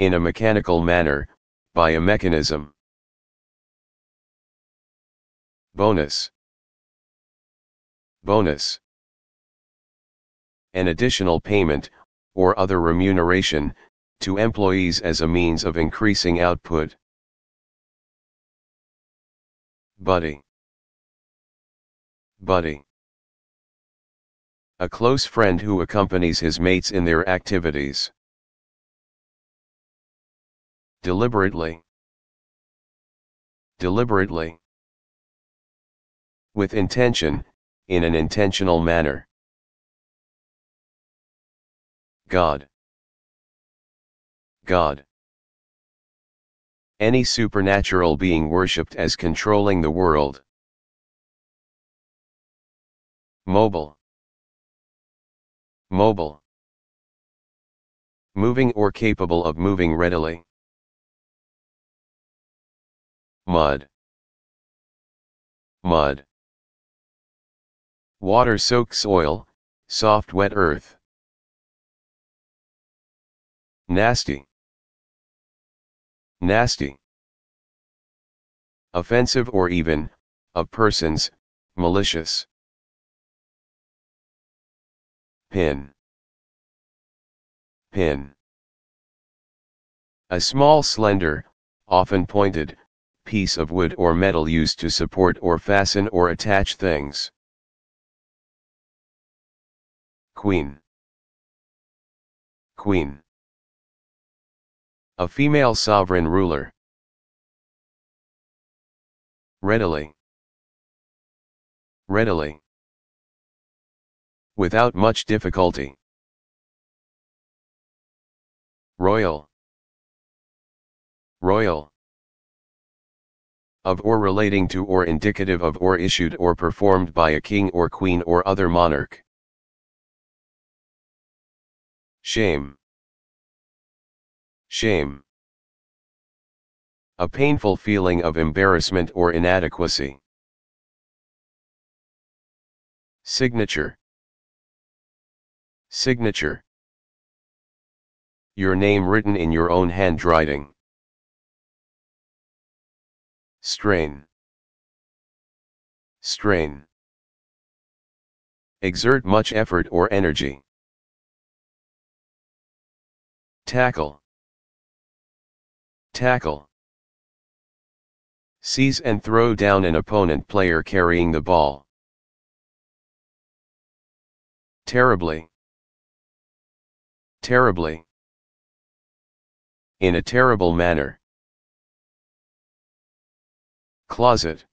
In a mechanical manner, by a mechanism. Bonus. Bonus. An additional payment, or other remuneration, to employees as a means of increasing output. Buddy. Buddy. A close friend who accompanies his mates in their activities. Deliberately. Deliberately. With intention, in an intentional manner. God. God. Any supernatural being worshipped as controlling the world. Mobile. Mobile. Moving or capable of moving readily. Mud. Mud. Water soaks oil, soft wet earth. Nasty. Nasty. Offensive or even, of persons, malicious. Pin. Pin. A small slender, often pointed, piece of wood or metal used to support or fasten or attach things. Queen. Queen. A female sovereign ruler. Readily. Readily. Without much difficulty. Royal. Royal. Of or relating to or indicative of or issued or performed by a king or queen or other monarch. Shame. Shame. A painful feeling of embarrassment or inadequacy. Signature. Signature. Your name written in your own handwriting. Strain. Strain. Exert much effort or energy. Tackle. Tackle. Seize and throw down an opponent player carrying the ball. Terribly. Terribly. In a terrible manner. Closet.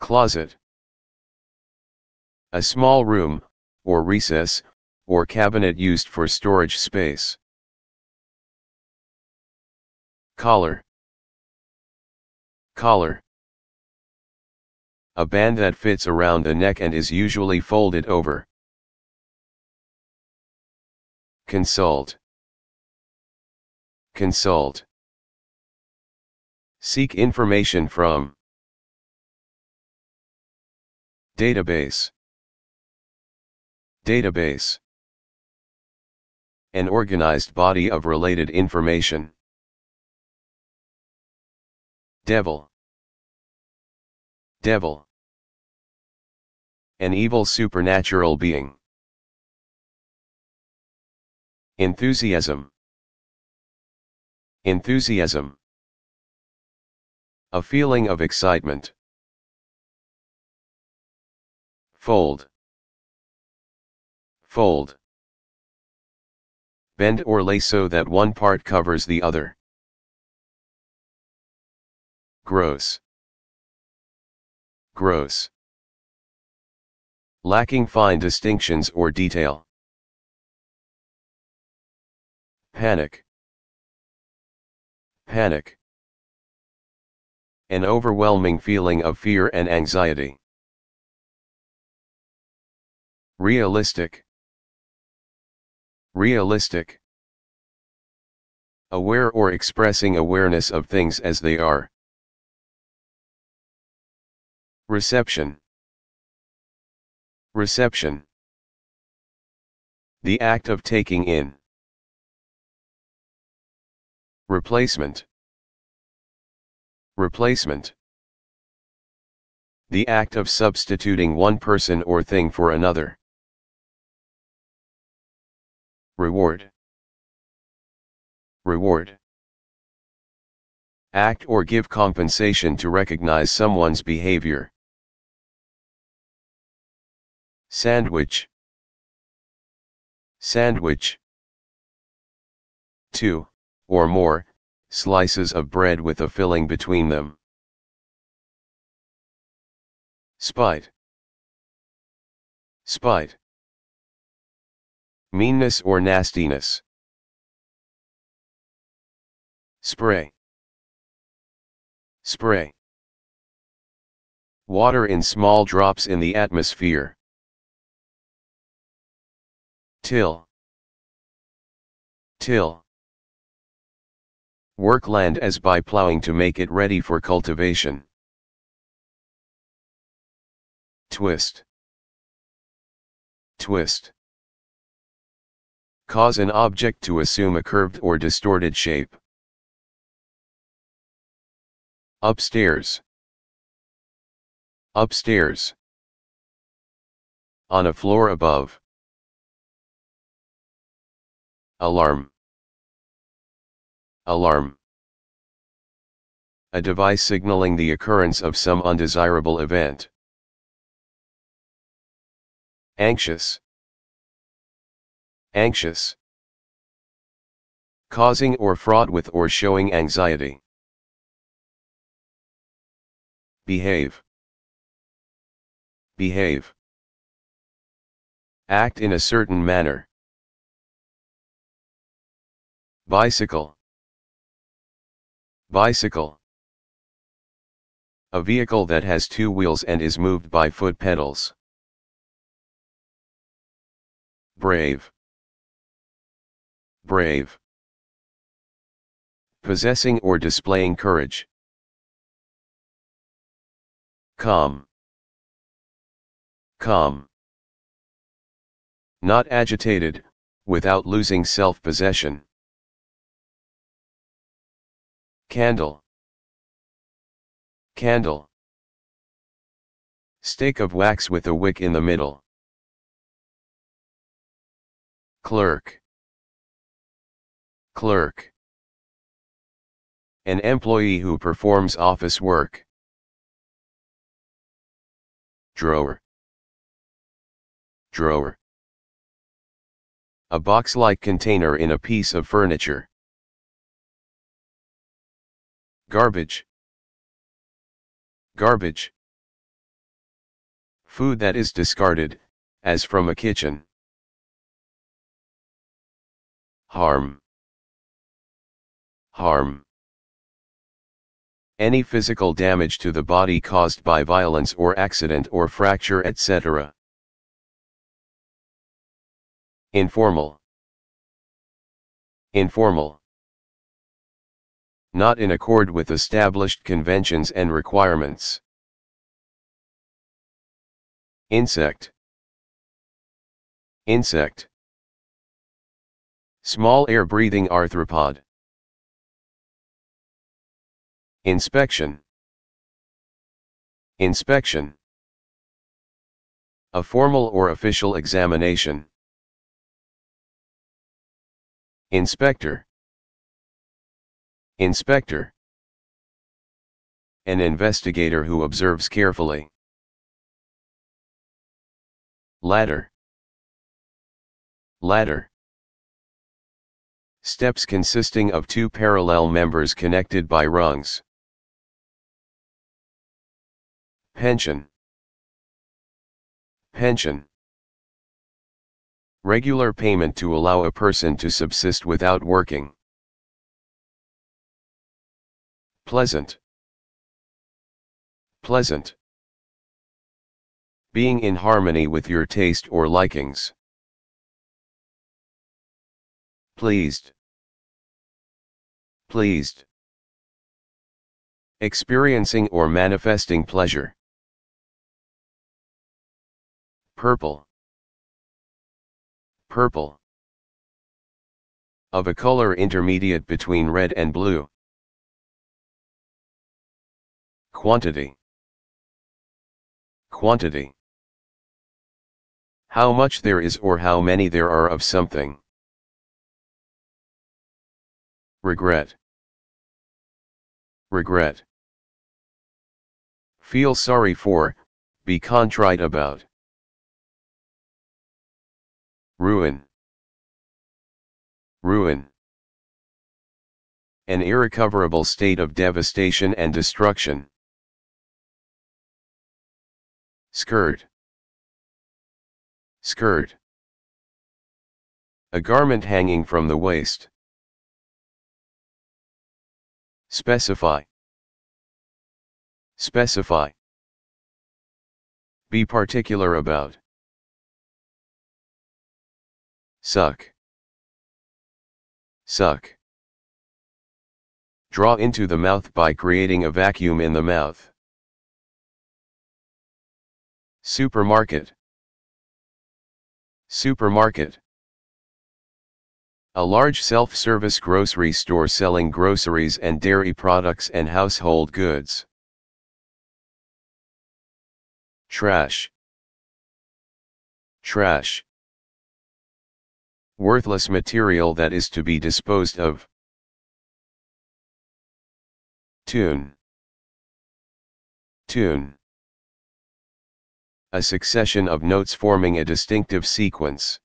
Closet. A small room, or recess, or cabinet used for storage space. Collar. Collar. A band that fits around the neck and is usually folded over. Consult. Consult. Seek information from. Database. Database. An organized body of related information. Devil. Devil. An evil supernatural being. Enthusiasm. Enthusiasm. A feeling of excitement. Fold. Fold. Bend or lay so that one part covers the other. Gross. Gross. Lacking fine distinctions or detail. Panic. Panic. An overwhelming feeling of fear and anxiety. Realistic. Realistic. Aware or expressing awareness of things as they are. Reception Reception The act of taking in. Replacement Replacement The act of substituting one person or thing for another. Reward Reward Act or give compensation to recognize someone's behavior. Sandwich. Sandwich. 2, or more, slices of bread with a filling between them. Spite. Spite. Meanness or nastiness. Spray. Spray. Water in small drops in the atmosphere. Till. Till. Work land as by plowing to make it ready for cultivation. Twist. Twist. Cause an object to assume a curved or distorted shape. Upstairs. Upstairs. On a floor above. Alarm. Alarm. A device signaling the occurrence of some undesirable event. Anxious. Anxious. Causing or fraught with or showing anxiety. Behave. Behave. Act in a certain manner. Bicycle. Bicycle. A vehicle that has two wheels and is moved by foot pedals. Brave. Brave. Possessing or displaying courage. Calm. Calm. Not agitated, without losing self-possession. Candle. Candle. Stick of wax with a wick in the middle. Clerk. Clerk. An employee who performs office work. Drawer. Drawer. A box-like container in a piece of furniture. Garbage. Garbage. Food that is discarded, as from a kitchen. Harm. Harm. Any physical damage to the body caused by violence or accident or fracture etc. Informal. Informal not in accord with established conventions and requirements. Insect Insect Small air-breathing arthropod Inspection Inspection A formal or official examination Inspector Inspector. An investigator who observes carefully. Ladder. Ladder. Steps consisting of two parallel members connected by rungs. Pension. Pension. Regular payment to allow a person to subsist without working. Pleasant. Pleasant. Being in harmony with your taste or likings. Pleased. Pleased. Experiencing or manifesting pleasure. Purple. Purple. Of a color intermediate between red and blue. Quantity. Quantity. How much there is or how many there are of something. Regret. Regret. Feel sorry for, be contrite about. Ruin. Ruin. An irrecoverable state of devastation and destruction. Skirt. Skirt. A garment hanging from the waist. Specify. Specify. Be particular about. Suck. Suck. Draw into the mouth by creating a vacuum in the mouth. Supermarket. Supermarket. A large self-service grocery store selling groceries and dairy products and household goods. Trash. Trash. Worthless material that is to be disposed of. Tune. Tune a succession of notes forming a distinctive sequence.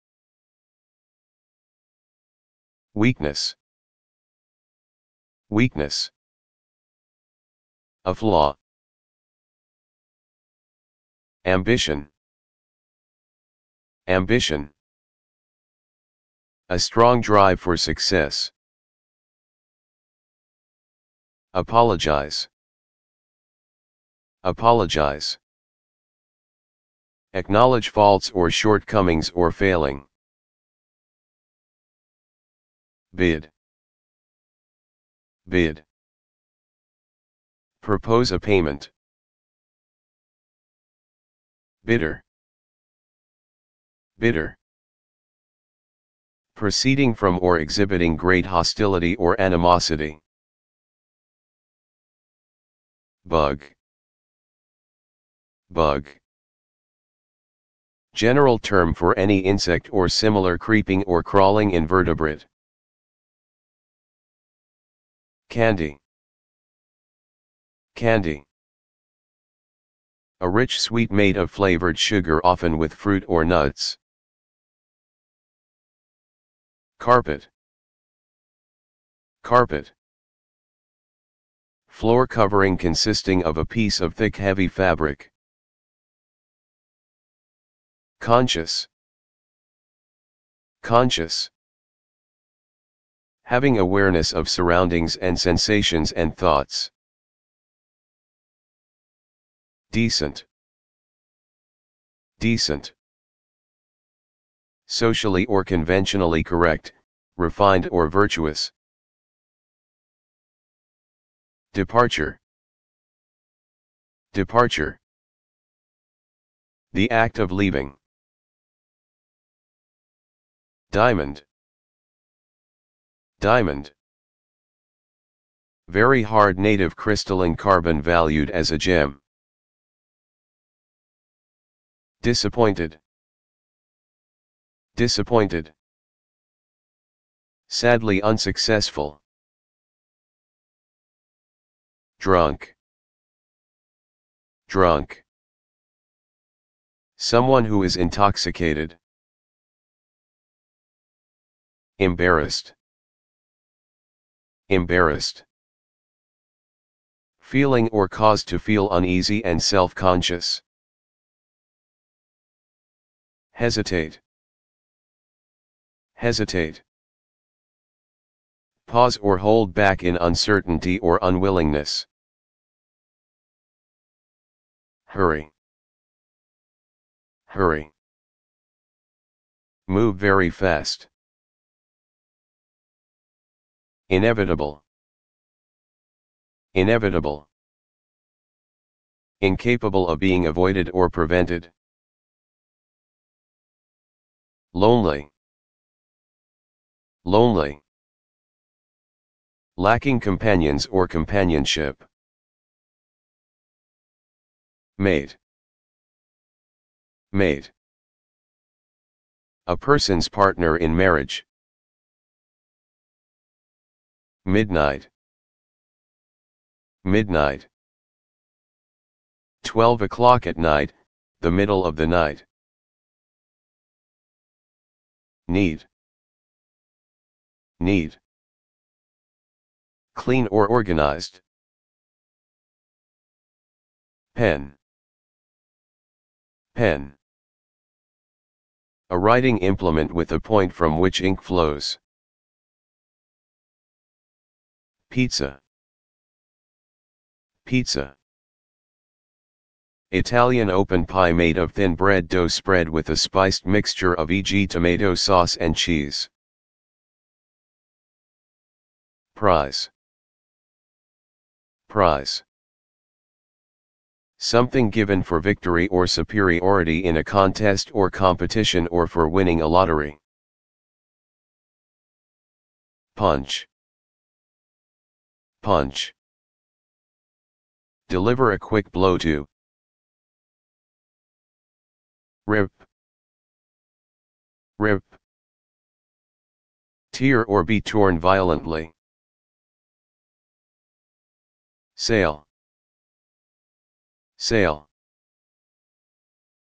Weakness Weakness A flaw Ambition Ambition A strong drive for success Apologize Apologize acknowledge faults or shortcomings or failing. Bid. Bid. Propose a payment. Bidder. Bitter. Proceeding from or exhibiting great hostility or animosity. Bug. Bug general term for any insect or similar creeping or crawling invertebrate. Candy Candy A rich sweet made of flavored sugar often with fruit or nuts. Carpet Carpet Floor covering consisting of a piece of thick heavy fabric. Conscious. Conscious. Having awareness of surroundings and sensations and thoughts. Decent. Decent. Socially or conventionally correct, refined or virtuous. Departure. Departure. The act of leaving. Diamond. Diamond. Very hard native crystalline carbon valued as a gem. Disappointed. Disappointed. Sadly unsuccessful. Drunk. Drunk. Someone who is intoxicated. Embarrassed. Embarrassed. Feeling or cause to feel uneasy and self-conscious. Hesitate. Hesitate. Pause or hold back in uncertainty or unwillingness. Hurry. Hurry. Move very fast. Inevitable. Inevitable. Incapable of being avoided or prevented. Lonely. Lonely. Lacking companions or companionship. Mate. Mate. A person's partner in marriage. Midnight. Midnight. 12 o'clock at night, the middle of the night. Need. Need. Clean or organized. Pen. Pen. A writing implement with a point from which ink flows. Pizza. Pizza. Italian open pie made of thin bread dough spread with a spiced mixture of e.g. tomato sauce and cheese. Prize. Prize. Something given for victory or superiority in a contest or competition or for winning a lottery. Punch. Punch. Deliver a quick blow to. Rip. Rip. Tear or be torn violently. Sail. Sail.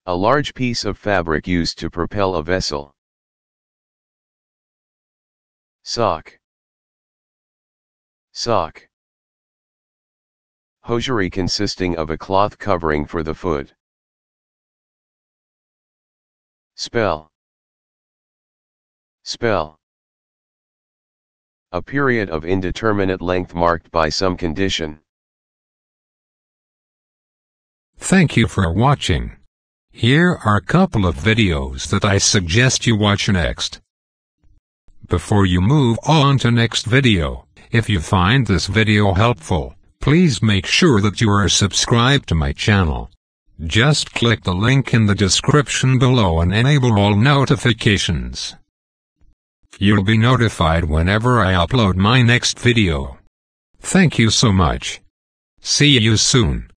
A large piece of fabric used to propel a vessel. Sock. Sock. Hosiery consisting of a cloth covering for the foot. Spell. Spell. A period of indeterminate length marked by some condition. Thank you for watching. Here are a couple of videos that I suggest you watch next. Before you move on to next video. If you find this video helpful, please make sure that you are subscribed to my channel. Just click the link in the description below and enable all notifications. You'll be notified whenever I upload my next video. Thank you so much. See you soon.